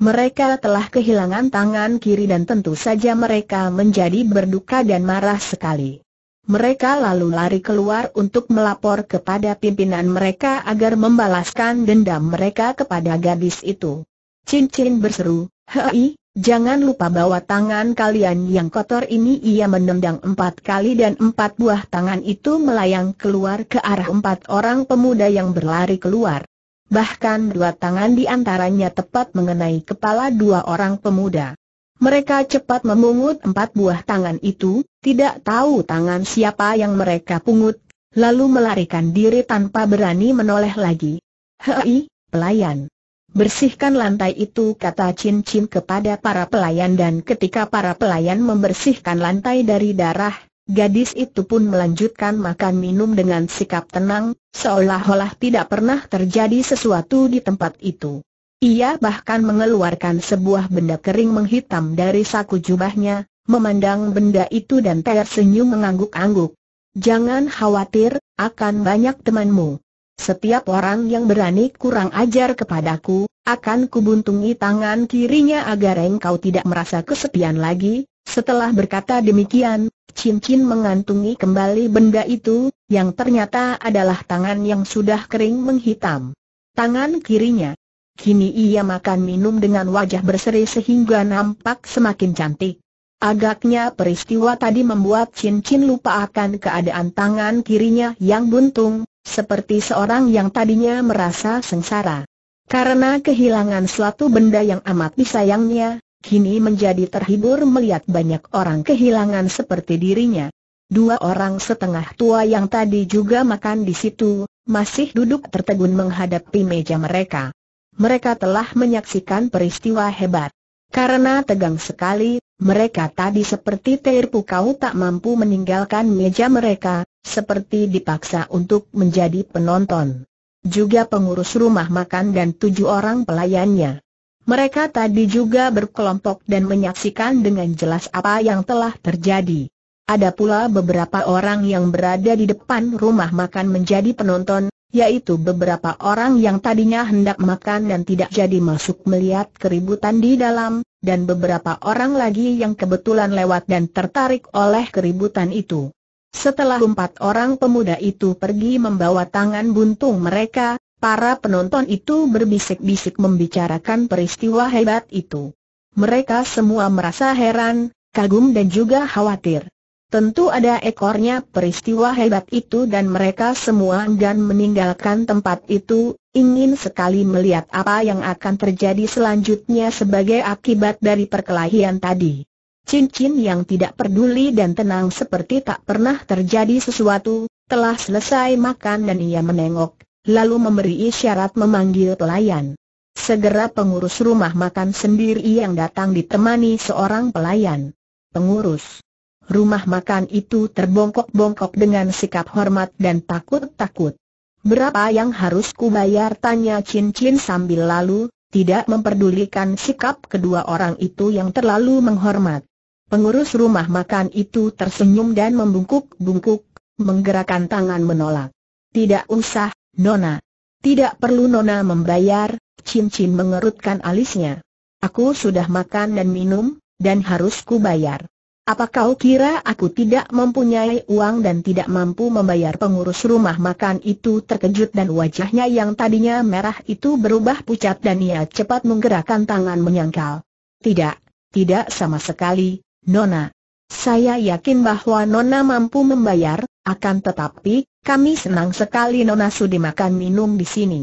Mereka telah kehilangan tangan kiri dan tentu saja mereka menjadi berduka dan marah sekali. Mereka lalu lari keluar untuk melapor kepada pimpinan mereka agar membalaskan dendam mereka kepada gadis itu. Cincin berseru, Hei, Jangan lupa bawa tangan kalian yang kotor ini ia menendang empat kali dan empat buah tangan itu melayang keluar ke arah empat orang pemuda yang berlari keluar. Bahkan dua tangan di antaranya tepat mengenai kepala dua orang pemuda. Mereka cepat memungut empat buah tangan itu, tidak tahu tangan siapa yang mereka pungut, lalu melarikan diri tanpa berani menoleh lagi. Hei, pelayan. Bersihkan lantai itu kata Chin Chin kepada para pelayan dan ketika para pelayan membersihkan lantai dari darah, gadis itu pun melanjutkan makan minum dengan sikap tenang, seolah-olah tidak pernah terjadi sesuatu di tempat itu. Ia bahkan mengeluarkan sebuah benda kering menghitam dari saku jubahnya, memandang benda itu dan tersenyum mengangguk-angguk. Jangan khawatir, akan banyak temanmu. Setiap orang yang berani kurang ajar kepadaku, akan kubuntungi tangan kirinya agar engkau tidak merasa kesepian lagi. Setelah berkata demikian, cincin mengantungi kembali benda itu, yang ternyata adalah tangan yang sudah kering menghitam. Tangan kirinya. Kini ia makan minum dengan wajah berseri sehingga nampak semakin cantik. Agaknya peristiwa tadi membuat cincin lupa akan keadaan tangan kirinya yang buntung, seperti seorang yang tadinya merasa sengsara. Karena kehilangan suatu benda yang amat disayangnya, kini menjadi terhibur melihat banyak orang kehilangan seperti dirinya. Dua orang setengah tua yang tadi juga makan di situ, masih duduk tertegun menghadapi meja mereka. Mereka telah menyaksikan peristiwa hebat. Karena tegang sekali, mereka tadi seperti terpukau tak mampu meninggalkan meja mereka, seperti dipaksa untuk menjadi penonton. Juga pengurus rumah makan dan tujuh orang pelayannya. Mereka tadi juga berkelompok dan menyaksikan dengan jelas apa yang telah terjadi. Ada pula beberapa orang yang berada di depan rumah makan menjadi penonton, yaitu beberapa orang yang tadinya hendak makan dan tidak jadi masuk melihat keributan di dalam, dan beberapa orang lagi yang kebetulan lewat dan tertarik oleh keributan itu. Setelah empat orang pemuda itu pergi membawa tangan buntung mereka, para penonton itu berbisik-bisik membicarakan peristiwa hebat itu. Mereka semua merasa heran, kagum dan juga khawatir. Tentu ada ekornya peristiwa hebat itu dan mereka semua enggan meninggalkan tempat itu, ingin sekali melihat apa yang akan terjadi selanjutnya sebagai akibat dari perkelahian tadi cincin yang tidak peduli dan tenang seperti tak pernah terjadi sesuatu, telah selesai makan dan ia menengok, lalu memberi isyarat memanggil pelayan. Segera pengurus rumah makan sendiri yang datang ditemani seorang pelayan. Pengurus rumah makan itu terbongkok-bongkok dengan sikap hormat dan takut-takut. Berapa yang harus kubayar tanya cincin sambil lalu, tidak memperdulikan sikap kedua orang itu yang terlalu menghormat. Pengurus rumah makan itu tersenyum dan membungkuk-bungkuk, menggerakkan tangan menolak. Tidak usah, Nona. Tidak perlu Nona membayar, cincin mengerutkan alisnya. Aku sudah makan dan minum, dan harus ku bayar. Apa kau kira aku tidak mempunyai uang dan tidak mampu membayar pengurus rumah makan itu terkejut dan wajahnya yang tadinya merah itu berubah pucat dan ia cepat menggerakkan tangan menyangkal. Tidak, tidak sama sekali, Nona. Saya yakin bahwa Nona mampu membayar, akan tetapi, kami senang sekali Nona sudi makan minum di sini.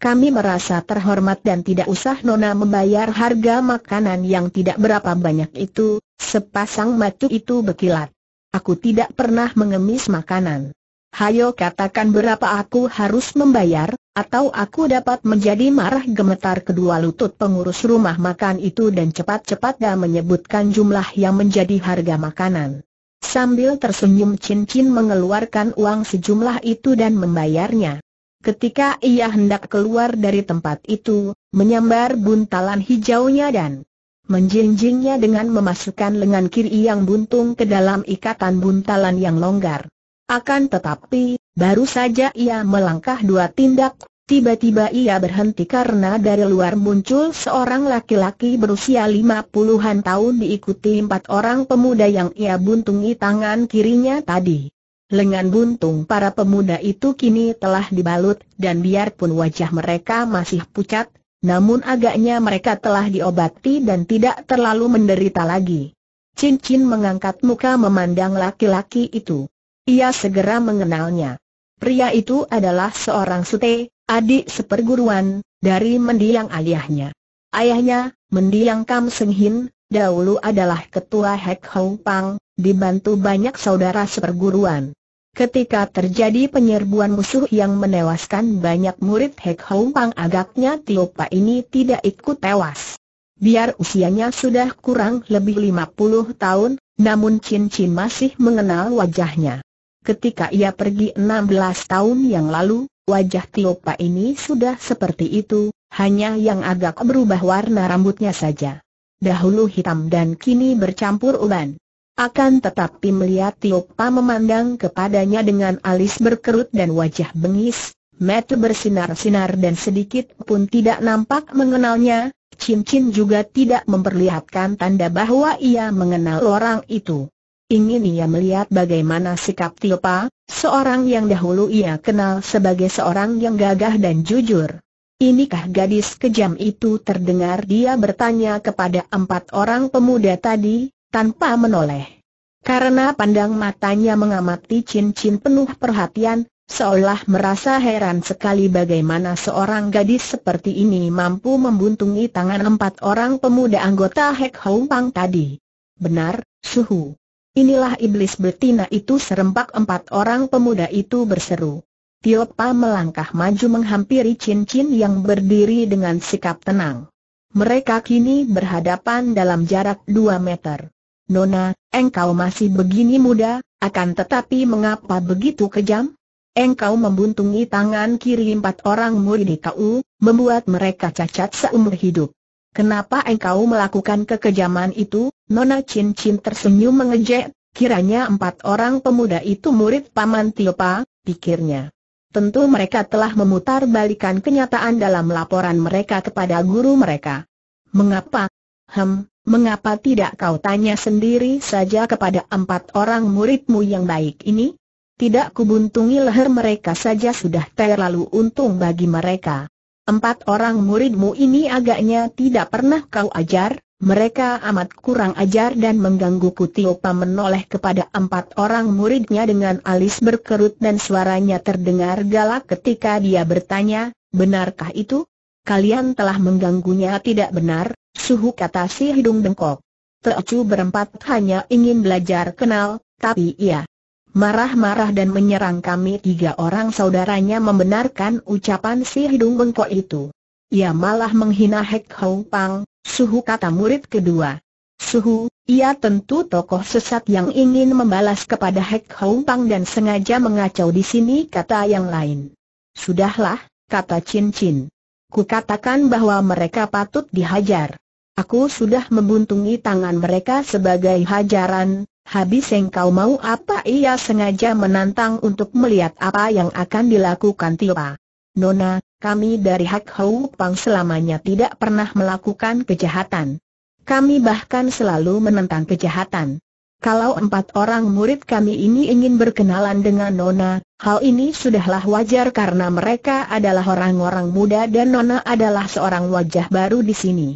Kami merasa terhormat dan tidak usah Nona membayar harga makanan yang tidak berapa banyak itu, sepasang matu itu berkilat. Aku tidak pernah mengemis makanan. Hayo katakan berapa aku harus membayar, atau aku dapat menjadi marah gemetar kedua lutut pengurus rumah makan itu dan cepat-cepat dah menyebutkan jumlah yang menjadi harga makanan. Sambil tersenyum cincin mengeluarkan uang sejumlah itu dan membayarnya. Ketika ia hendak keluar dari tempat itu, menyambar buntalan hijaunya dan menjinjingnya dengan memasukkan lengan kiri yang buntung ke dalam ikatan buntalan yang longgar. Akan tetapi, baru saja ia melangkah dua tindak, tiba-tiba ia berhenti karena dari luar muncul seorang laki-laki berusia lima puluhan tahun diikuti empat orang pemuda yang ia buntungi tangan kirinya tadi. Lengan buntung para pemuda itu kini telah dibalut dan biarpun wajah mereka masih pucat, namun agaknya mereka telah diobati dan tidak terlalu menderita lagi. Cincin mengangkat muka memandang laki-laki itu. Ia segera mengenalnya. Pria itu adalah seorang sute, adik seperguruan, dari mendiang ayahnya. Ayahnya, mendiang Kam Seng Hin, dahulu adalah ketua Hek Hong Pang, dibantu banyak saudara seperguruan. Ketika terjadi penyerbuan musuh yang menewaskan banyak murid Hek Hong Pang agaknya Pa ini tidak ikut tewas. Biar usianya sudah kurang lebih 50 tahun, namun Chin Chin masih mengenal wajahnya ketika ia pergi 16 tahun yang lalu, wajah Tiopa ini sudah seperti itu, hanya yang agak berubah warna rambutnya saja. Dahulu hitam dan kini bercampur uban. Akan tetapi melihat Tiopa memandang kepadanya dengan alis berkerut dan wajah bengis, mata bersinar-sinar dan sedikit pun tidak nampak mengenalnya, cincin juga tidak memperlihatkan tanda bahwa ia mengenal orang itu. Ingin ia melihat bagaimana sikap Pa, seorang yang dahulu ia kenal sebagai seorang yang gagah dan jujur. Inikah gadis kejam itu terdengar dia bertanya kepada empat orang pemuda tadi, tanpa menoleh. Karena pandang matanya mengamati cincin penuh perhatian, seolah merasa heran sekali bagaimana seorang gadis seperti ini mampu membuntungi tangan empat orang pemuda anggota Hek Hong Pang tadi. Benar, Suhu. Inilah iblis betina itu serempak empat orang pemuda itu berseru. Tio Pa melangkah maju menghampiri Chin Chin yang berdiri dengan sikap tenang. Mereka kini berhadapan dalam jarak dua meter. Nona, engkau masih begini muda, akan tetapi mengapa begitu kejam? Engkau membuntungi tangan kiri empat orang murid kau, membuat mereka cacat seumur hidup. Kenapa engkau melakukan kekejaman itu? Nona Chin Chin tersenyum mengejek, kiranya empat orang pemuda itu murid Paman Tiopa, pikirnya. Tentu mereka telah memutar balikan kenyataan dalam laporan mereka kepada guru mereka. Mengapa? Hem, mengapa tidak kau tanya sendiri saja kepada empat orang muridmu yang baik ini? Tidak kubuntungi leher mereka saja sudah terlalu untung bagi mereka. Empat orang muridmu ini agaknya tidak pernah kau ajar, mereka amat kurang ajar dan mengganggu kutiopa menoleh kepada empat orang muridnya dengan alis berkerut dan suaranya terdengar galak ketika dia bertanya, benarkah itu? Kalian telah mengganggunya tidak benar, suhu kata si hidung bengkok. Teocu berempat hanya ingin belajar kenal, tapi ia marah-marah dan menyerang kami tiga orang saudaranya membenarkan ucapan si hidung bengkok itu. Ia malah menghina Hek Hong Pang, suhu kata murid kedua. Suhu, ia tentu tokoh sesat yang ingin membalas kepada Hek Hong Pang dan sengaja mengacau di sini kata yang lain. Sudahlah, kata Chin Chin. Kukatakan bahwa mereka patut dihajar. Aku sudah membuntungi tangan mereka sebagai hajaran, habis engkau mau apa ia sengaja menantang untuk melihat apa yang akan dilakukan Tiwa. Nona, kami dari Hak Hou Pang selamanya tidak pernah melakukan kejahatan. Kami bahkan selalu menentang kejahatan. Kalau empat orang murid kami ini ingin berkenalan dengan Nona, hal ini sudahlah wajar karena mereka adalah orang-orang muda dan Nona adalah seorang wajah baru di sini.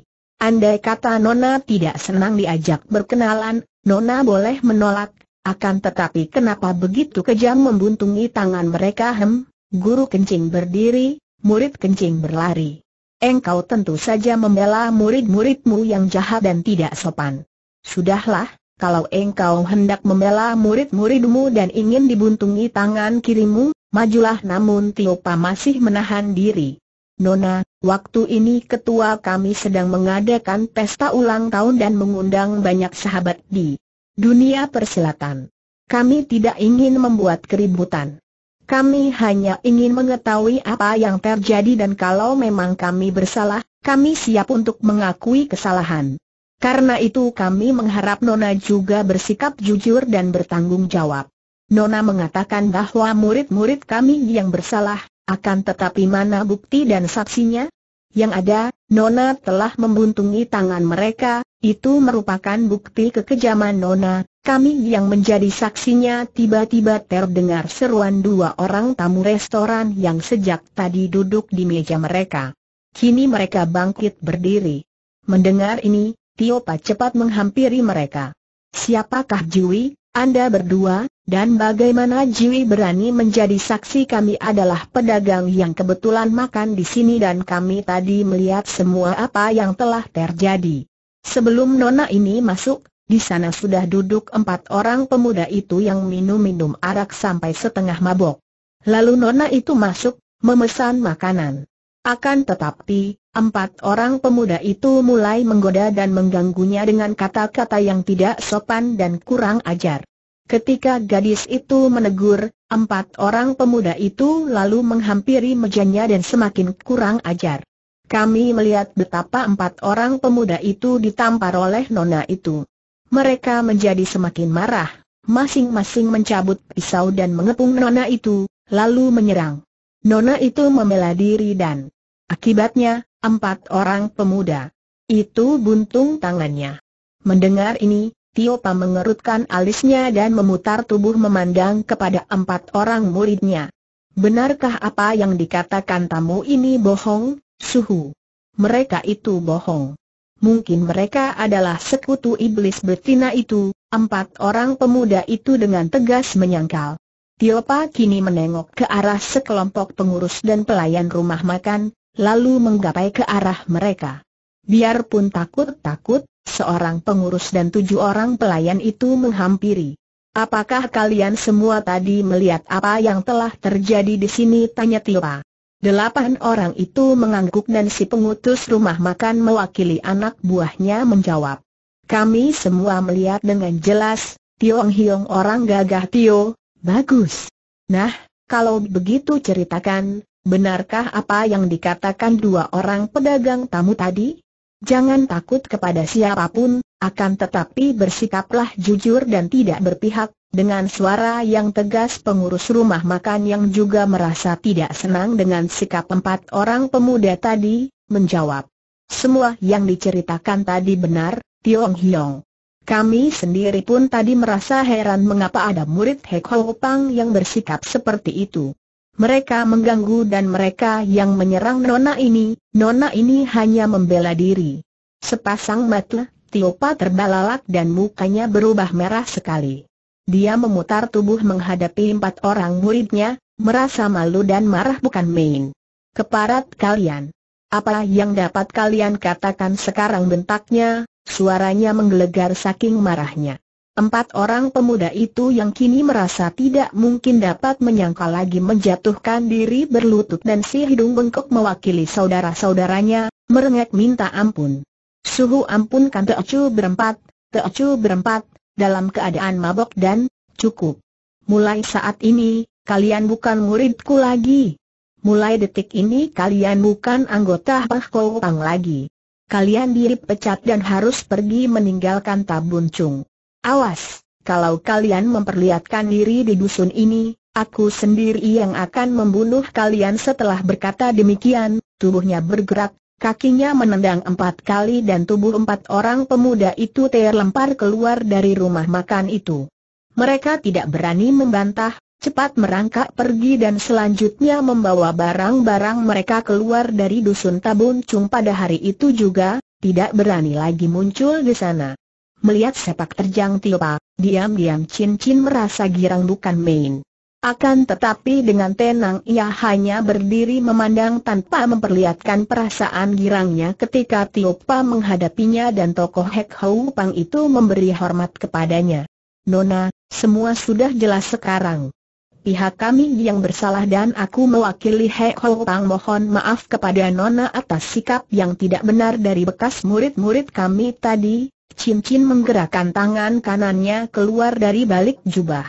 Andai kata Nona tidak senang diajak berkenalan, Nona boleh menolak, akan tetapi kenapa begitu kejam membuntungi tangan mereka hem, guru kencing berdiri, murid kencing berlari. Engkau tentu saja membela murid-muridmu yang jahat dan tidak sopan. Sudahlah, kalau engkau hendak membela murid-muridmu dan ingin dibuntungi tangan kirimu, majulah namun Tiopa masih menahan diri. Nona, waktu ini ketua kami sedang mengadakan pesta ulang tahun dan mengundang banyak sahabat di dunia persilatan. Kami tidak ingin membuat keributan. Kami hanya ingin mengetahui apa yang terjadi dan kalau memang kami bersalah, kami siap untuk mengakui kesalahan. Karena itu kami mengharap Nona juga bersikap jujur dan bertanggung jawab. Nona mengatakan bahwa murid-murid kami yang bersalah, akan tetapi mana bukti dan saksinya? Yang ada, Nona telah membuntungi tangan mereka, itu merupakan bukti kekejaman Nona, kami yang menjadi saksinya tiba-tiba terdengar seruan dua orang tamu restoran yang sejak tadi duduk di meja mereka. Kini mereka bangkit berdiri. Mendengar ini, Tiopa cepat menghampiri mereka. Siapakah Jui, Anda berdua, dan bagaimana Jiwi berani menjadi saksi kami adalah pedagang yang kebetulan makan di sini dan kami tadi melihat semua apa yang telah terjadi. Sebelum Nona ini masuk, di sana sudah duduk empat orang pemuda itu yang minum-minum arak sampai setengah mabok. Lalu Nona itu masuk, memesan makanan. Akan tetapi, empat orang pemuda itu mulai menggoda dan mengganggunya dengan kata-kata yang tidak sopan dan kurang ajar. Ketika gadis itu menegur, empat orang pemuda itu lalu menghampiri mejanya dan semakin kurang ajar. Kami melihat betapa empat orang pemuda itu ditampar oleh nona itu. Mereka menjadi semakin marah, masing-masing mencabut pisau dan mengepung nona itu, lalu menyerang. Nona itu membela diri dan akibatnya, empat orang pemuda itu buntung tangannya. Mendengar ini, Tio Tiopa mengerutkan alisnya dan memutar tubuh memandang kepada empat orang muridnya. Benarkah apa yang dikatakan tamu ini bohong, suhu? Mereka itu bohong. Mungkin mereka adalah sekutu iblis betina itu, empat orang pemuda itu dengan tegas menyangkal. Tio Tiopa kini menengok ke arah sekelompok pengurus dan pelayan rumah makan, lalu menggapai ke arah mereka. Biarpun takut-takut, seorang pengurus dan tujuh orang pelayan itu menghampiri. Apakah kalian semua tadi melihat apa yang telah terjadi di sini? Tanya Tiwa. Delapan orang itu mengangguk dan si pengutus rumah makan mewakili anak buahnya menjawab. Kami semua melihat dengan jelas, Tiong Hiong orang gagah Tio, bagus. Nah, kalau begitu ceritakan, benarkah apa yang dikatakan dua orang pedagang tamu tadi? Jangan takut kepada siapapun, akan tetapi bersikaplah jujur dan tidak berpihak, dengan suara yang tegas pengurus rumah makan yang juga merasa tidak senang dengan sikap empat orang pemuda tadi, menjawab. Semua yang diceritakan tadi benar, Tiong Hiong. Kami sendiri pun tadi merasa heran mengapa ada murid Hek Ho Pang yang bersikap seperti itu. Mereka mengganggu dan mereka yang menyerang Nona ini, Nona ini hanya membela diri. Sepasang mata, Tiopa terbalalak dan mukanya berubah merah sekali. Dia memutar tubuh menghadapi empat orang muridnya, merasa malu dan marah bukan main. Keparat kalian. Apa yang dapat kalian katakan sekarang bentaknya, suaranya menggelegar saking marahnya. Empat orang pemuda itu yang kini merasa tidak mungkin dapat menyangkal lagi menjatuhkan diri berlutut dan si hidung bengkok mewakili saudara-saudaranya, merengek minta ampun. Suhu ampunkan Teocu berempat, Teocu berempat, dalam keadaan mabok dan, cukup. Mulai saat ini, kalian bukan muridku lagi. Mulai detik ini kalian bukan anggota pahkowang lagi. Kalian diri pecat dan harus pergi meninggalkan Tabun Awas, kalau kalian memperlihatkan diri di dusun ini, aku sendiri yang akan membunuh kalian setelah berkata demikian, tubuhnya bergerak, kakinya menendang empat kali dan tubuh empat orang pemuda itu terlempar keluar dari rumah makan itu. Mereka tidak berani membantah, cepat merangkak pergi dan selanjutnya membawa barang-barang mereka keluar dari dusun Tabun Cung pada hari itu juga, tidak berani lagi muncul di sana. Melihat sepak terjang Tiopa, diam-diam Chin Chin merasa girang bukan main. Akan tetapi dengan tenang ia hanya berdiri memandang tanpa memperlihatkan perasaan girangnya ketika Tiopa menghadapinya dan tokoh Hek Hou Pang itu memberi hormat kepadanya. Nona, semua sudah jelas sekarang. Pihak kami yang bersalah dan aku mewakili Hek Hou Pang mohon maaf kepada Nona atas sikap yang tidak benar dari bekas murid-murid kami tadi, Cincin menggerakkan tangan kanannya keluar dari balik jubah.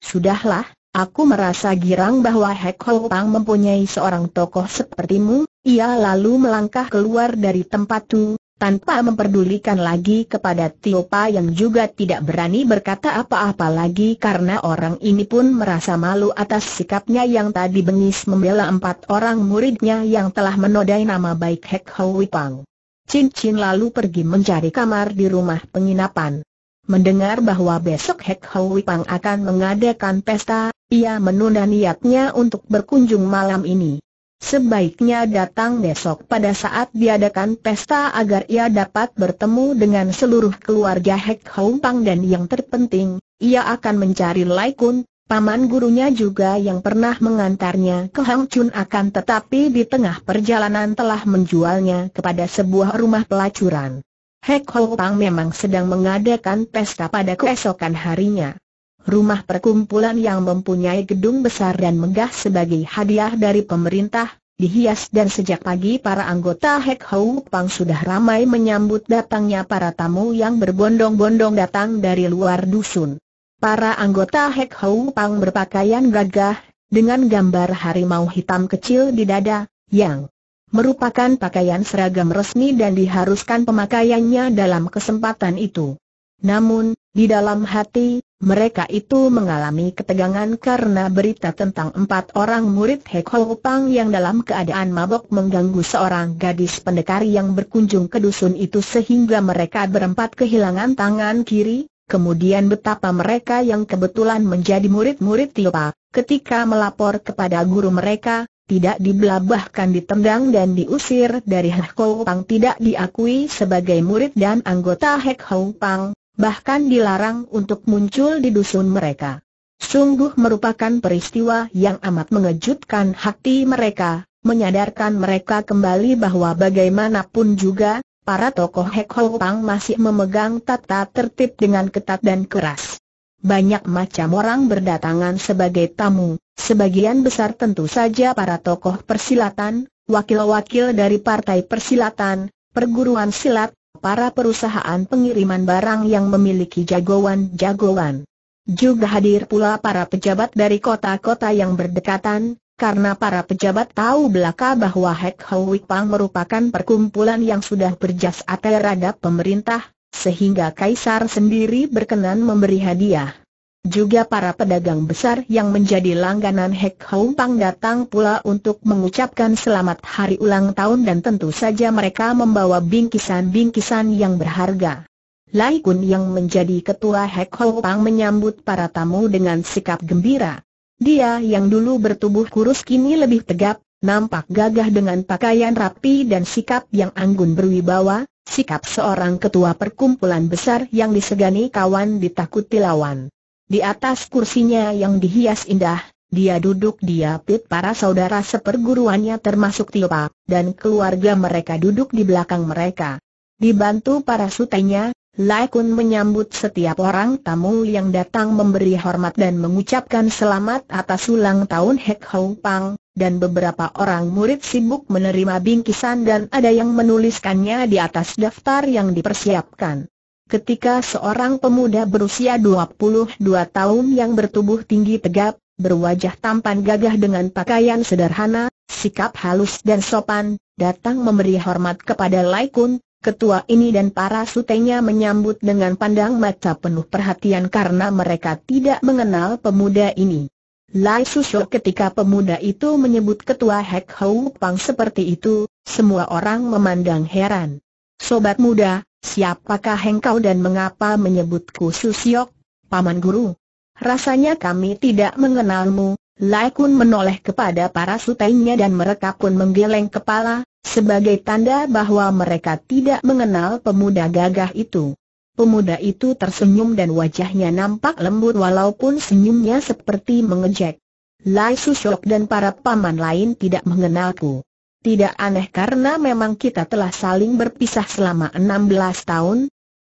Sudahlah, aku merasa girang bahwa Hek Ho Pang mempunyai seorang tokoh sepertimu, ia lalu melangkah keluar dari tempat itu, tanpa memperdulikan lagi kepada Tiopa yang juga tidak berani berkata apa-apa lagi karena orang ini pun merasa malu atas sikapnya yang tadi bengis membela empat orang muridnya yang telah menodai nama baik Hek Hoi Pang. Cincin lalu pergi mencari kamar di rumah penginapan. Mendengar bahwa besok Hek Hau Wipang akan mengadakan pesta, ia menunda niatnya untuk berkunjung malam ini. Sebaiknya datang besok pada saat diadakan pesta agar ia dapat bertemu dengan seluruh keluarga Hek Hau Wipang dan yang terpenting, ia akan mencari Lai Kun, Paman gurunya juga yang pernah mengantarnya ke Hang Chun akan tetapi di tengah perjalanan telah menjualnya kepada sebuah rumah pelacuran. Hek Ho Pang memang sedang mengadakan pesta pada keesokan harinya. Rumah perkumpulan yang mempunyai gedung besar dan megah sebagai hadiah dari pemerintah, dihias dan sejak pagi para anggota Hek Ho Pang sudah ramai menyambut datangnya para tamu yang berbondong-bondong datang dari luar dusun. Para anggota Hek Hou Pang berpakaian gagah, dengan gambar harimau hitam kecil di dada, yang merupakan pakaian seragam resmi dan diharuskan pemakaiannya dalam kesempatan itu. Namun, di dalam hati, mereka itu mengalami ketegangan karena berita tentang empat orang murid Hek Pang yang dalam keadaan mabok mengganggu seorang gadis pendekar yang berkunjung ke dusun itu sehingga mereka berempat kehilangan tangan kiri, kemudian betapa mereka yang kebetulan menjadi murid-murid Tiopa, ketika melapor kepada guru mereka, tidak dibelabahkan ditendang dan diusir dari Hek Pang tidak diakui sebagai murid dan anggota Hek Pang, bahkan dilarang untuk muncul di dusun mereka. Sungguh merupakan peristiwa yang amat mengejutkan hati mereka, menyadarkan mereka kembali bahwa bagaimanapun juga, para tokoh Hek Hou Pang masih memegang tata tertib dengan ketat dan keras. Banyak macam orang berdatangan sebagai tamu, sebagian besar tentu saja para tokoh persilatan, wakil-wakil dari partai persilatan, perguruan silat, para perusahaan pengiriman barang yang memiliki jagoan-jagoan. Juga hadir pula para pejabat dari kota-kota yang berdekatan, karena para pejabat tahu belaka bahwa Hek Hoi Pang merupakan perkumpulan yang sudah berjasa terhadap pemerintah, sehingga Kaisar sendiri berkenan memberi hadiah. Juga para pedagang besar yang menjadi langganan Hek Hoi Pang datang pula untuk mengucapkan selamat hari ulang tahun dan tentu saja mereka membawa bingkisan-bingkisan yang berharga. Lai Kun yang menjadi ketua Hek Hoi Pang menyambut para tamu dengan sikap gembira. Dia yang dulu bertubuh kurus kini lebih tegap, nampak gagah dengan pakaian rapi dan sikap yang anggun berwibawa, sikap seorang ketua perkumpulan besar yang disegani kawan ditakuti lawan. Di atas kursinya yang dihias indah, dia duduk diapit para saudara seperguruannya termasuk Tiopa, dan keluarga mereka duduk di belakang mereka. Dibantu para sutenya, Lai Kun menyambut setiap orang tamu yang datang memberi hormat dan mengucapkan selamat atas ulang tahun Hek Pang, dan beberapa orang murid sibuk menerima bingkisan dan ada yang menuliskannya di atas daftar yang dipersiapkan. Ketika seorang pemuda berusia 22 tahun yang bertubuh tinggi tegap, berwajah tampan gagah dengan pakaian sederhana, sikap halus dan sopan, datang memberi hormat kepada Lai Kun, Ketua ini dan para sutenya menyambut dengan pandang mata penuh perhatian karena mereka tidak mengenal pemuda ini. Lai Susho ketika pemuda itu menyebut ketua Hek Hou Pang seperti itu, semua orang memandang heran. Sobat muda, siapakah engkau dan mengapa menyebutku Susyok, Paman Guru? Rasanya kami tidak mengenalmu, Lai Kun menoleh kepada para sutenya dan mereka pun menggeleng kepala, sebagai tanda bahwa mereka tidak mengenal pemuda gagah itu. Pemuda itu tersenyum dan wajahnya nampak lembut walaupun senyumnya seperti mengejek. Lai Sushok dan para paman lain tidak mengenalku. Tidak aneh karena memang kita telah saling berpisah selama 16 tahun.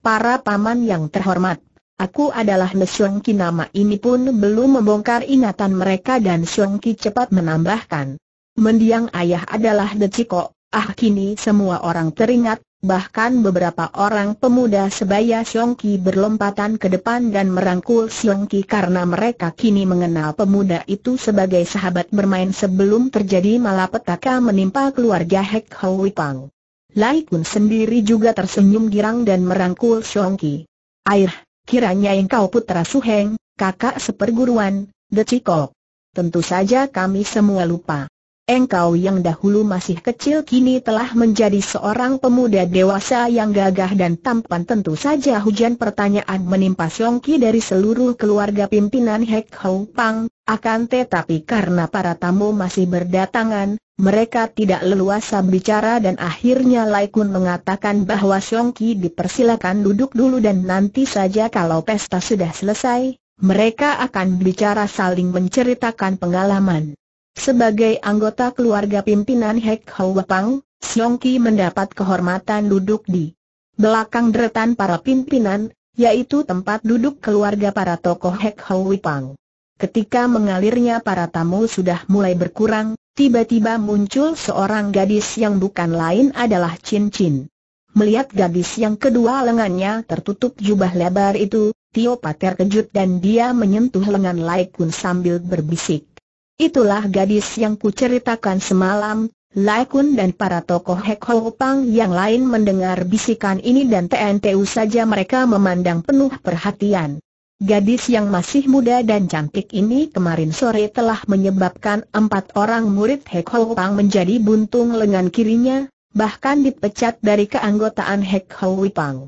Para paman yang terhormat, aku adalah Nesiong Ki nama ini pun belum membongkar ingatan mereka dan Siong Ki cepat menambahkan. Mendiang ayah adalah cikok. Ah kini semua orang teringat, bahkan beberapa orang pemuda sebaya Songki berlompatan ke depan dan merangkul Songki karena mereka kini mengenal pemuda itu sebagai sahabat bermain sebelum terjadi malapetaka menimpa keluarga Hek Hoi Wipang. Lai Kun sendiri juga tersenyum girang dan merangkul Songki. Air, kiranya engkau putra Suheng, kakak seperguruan, Decikok. Tentu saja kami semua lupa. Engkau yang dahulu masih kecil kini telah menjadi seorang pemuda dewasa yang gagah dan tampan tentu saja hujan pertanyaan menimpa Songki dari seluruh keluarga pimpinan Hek Hong Pang, akan tetapi karena para tamu masih berdatangan, mereka tidak leluasa bicara dan akhirnya Lai Kun mengatakan bahwa Songki dipersilakan duduk dulu dan nanti saja kalau pesta sudah selesai, mereka akan bicara saling menceritakan pengalaman. Sebagai anggota keluarga pimpinan Hek Hau Wapang, Siong Ki mendapat kehormatan duduk di belakang deretan para pimpinan, yaitu tempat duduk keluarga para tokoh Hek Hau Wapang. Ketika mengalirnya para tamu sudah mulai berkurang, tiba-tiba muncul seorang gadis yang bukan lain adalah Chin Chin. Melihat gadis yang kedua lengannya tertutup jubah lebar itu, Tio Pater kejut dan dia menyentuh lengan Lai Kun sambil berbisik. Itulah gadis yang kuceritakan semalam, Lai Kun dan para tokoh Hek Ho Pang yang lain mendengar bisikan ini dan TNTU saja mereka memandang penuh perhatian. Gadis yang masih muda dan cantik ini kemarin sore telah menyebabkan empat orang murid Hek Ho Pang menjadi buntung lengan kirinya, bahkan dipecat dari keanggotaan Hek Ho Pang.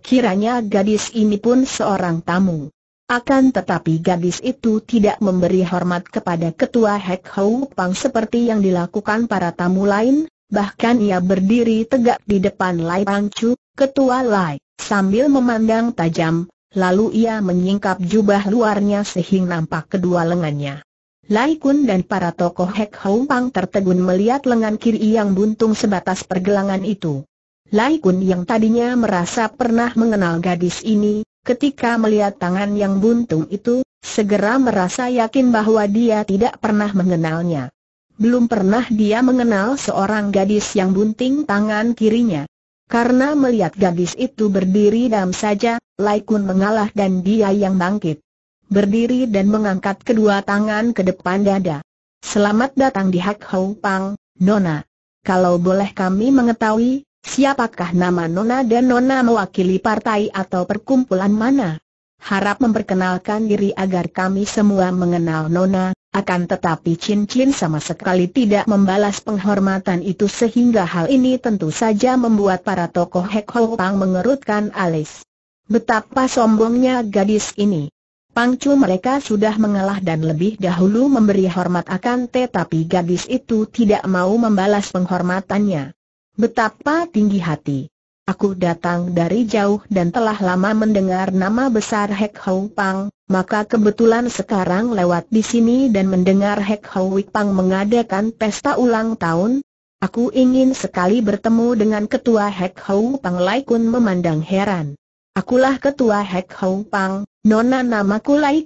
Kiranya gadis ini pun seorang tamu. Akan tetapi gadis itu tidak memberi hormat kepada ketua Hek Hou Pang seperti yang dilakukan para tamu lain, bahkan ia berdiri tegak di depan Lai Pang Chu, ketua Lai, sambil memandang tajam, lalu ia menyingkap jubah luarnya sehingga nampak kedua lengannya. Lai Kun dan para tokoh Hek Hou Pang tertegun melihat lengan kiri yang buntung sebatas pergelangan itu. Lai Kun yang tadinya merasa pernah mengenal gadis ini, Ketika melihat tangan yang buntung itu, segera merasa yakin bahwa dia tidak pernah mengenalnya. Belum pernah dia mengenal seorang gadis yang bunting tangan kirinya. Karena melihat gadis itu berdiri dalam saja, Lai mengalah dan dia yang bangkit. Berdiri dan mengangkat kedua tangan ke depan dada. Selamat datang di Hak Hou Pang, Nona. Kalau boleh kami mengetahui, Siapakah nama Nona dan Nona mewakili partai atau perkumpulan mana? Harap memperkenalkan diri agar kami semua mengenal Nona, akan tetapi Chin Chin sama sekali tidak membalas penghormatan itu sehingga hal ini tentu saja membuat para tokoh Hek Ho Pang mengerutkan alis. Betapa sombongnya gadis ini. Pangcu mereka sudah mengalah dan lebih dahulu memberi hormat akan tetapi gadis itu tidak mau membalas penghormatannya. Betapa tinggi hati. Aku datang dari jauh dan telah lama mendengar nama besar Hek Hau Pang, maka kebetulan sekarang lewat di sini dan mendengar Hek Hau Pang mengadakan pesta ulang tahun. Aku ingin sekali bertemu dengan ketua Hek Hau Pang Lai memandang heran. Akulah ketua Hek Hau Pang, nona namaku Lai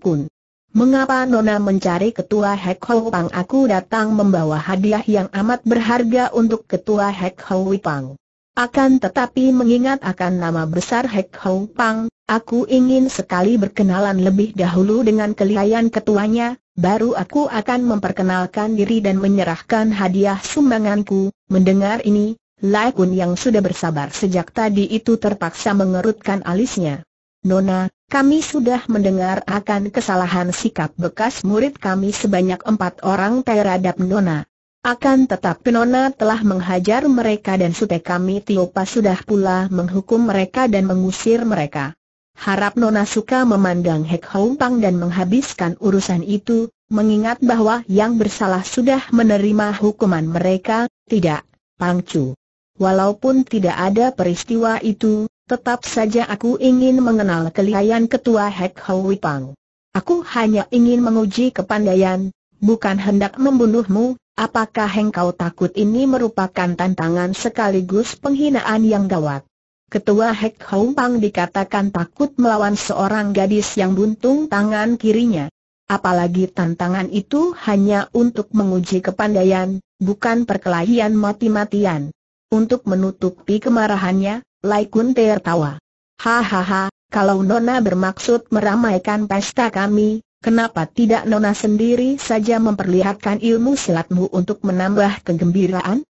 Mengapa Nona mencari ketua Hek Hou Pang? Aku datang membawa hadiah yang amat berharga untuk ketua Hek Hou Pang. Akan tetapi mengingat akan nama besar Hek Hou Pang, aku ingin sekali berkenalan lebih dahulu dengan kelihayan ketuanya, baru aku akan memperkenalkan diri dan menyerahkan hadiah sumbanganku. Mendengar ini, Lai Kun yang sudah bersabar sejak tadi itu terpaksa mengerutkan alisnya. Nona, kami sudah mendengar akan kesalahan sikap bekas murid kami sebanyak empat orang terhadap Nona. Akan tetapi Nona telah menghajar mereka dan sute kami Tiopa sudah pula menghukum mereka dan mengusir mereka. Harap Nona suka memandang Hek Hong Pang dan menghabiskan urusan itu, mengingat bahwa yang bersalah sudah menerima hukuman mereka, tidak, Pangcu. Walaupun tidak ada peristiwa itu, Tetap saja aku ingin mengenal kelihayan ketua Hek Hou Wipang. Aku hanya ingin menguji kepandaian, bukan hendak membunuhmu, apakah engkau takut ini merupakan tantangan sekaligus penghinaan yang gawat? Ketua Hek Hou Wipang dikatakan takut melawan seorang gadis yang buntung tangan kirinya. Apalagi tantangan itu hanya untuk menguji kepandaian, bukan perkelahian mati-matian. Untuk menutupi kemarahannya, Lai Kun tertawa. Hahaha, kalau Nona bermaksud meramaikan pesta kami, kenapa tidak Nona sendiri saja memperlihatkan ilmu silatmu untuk menambah kegembiraan?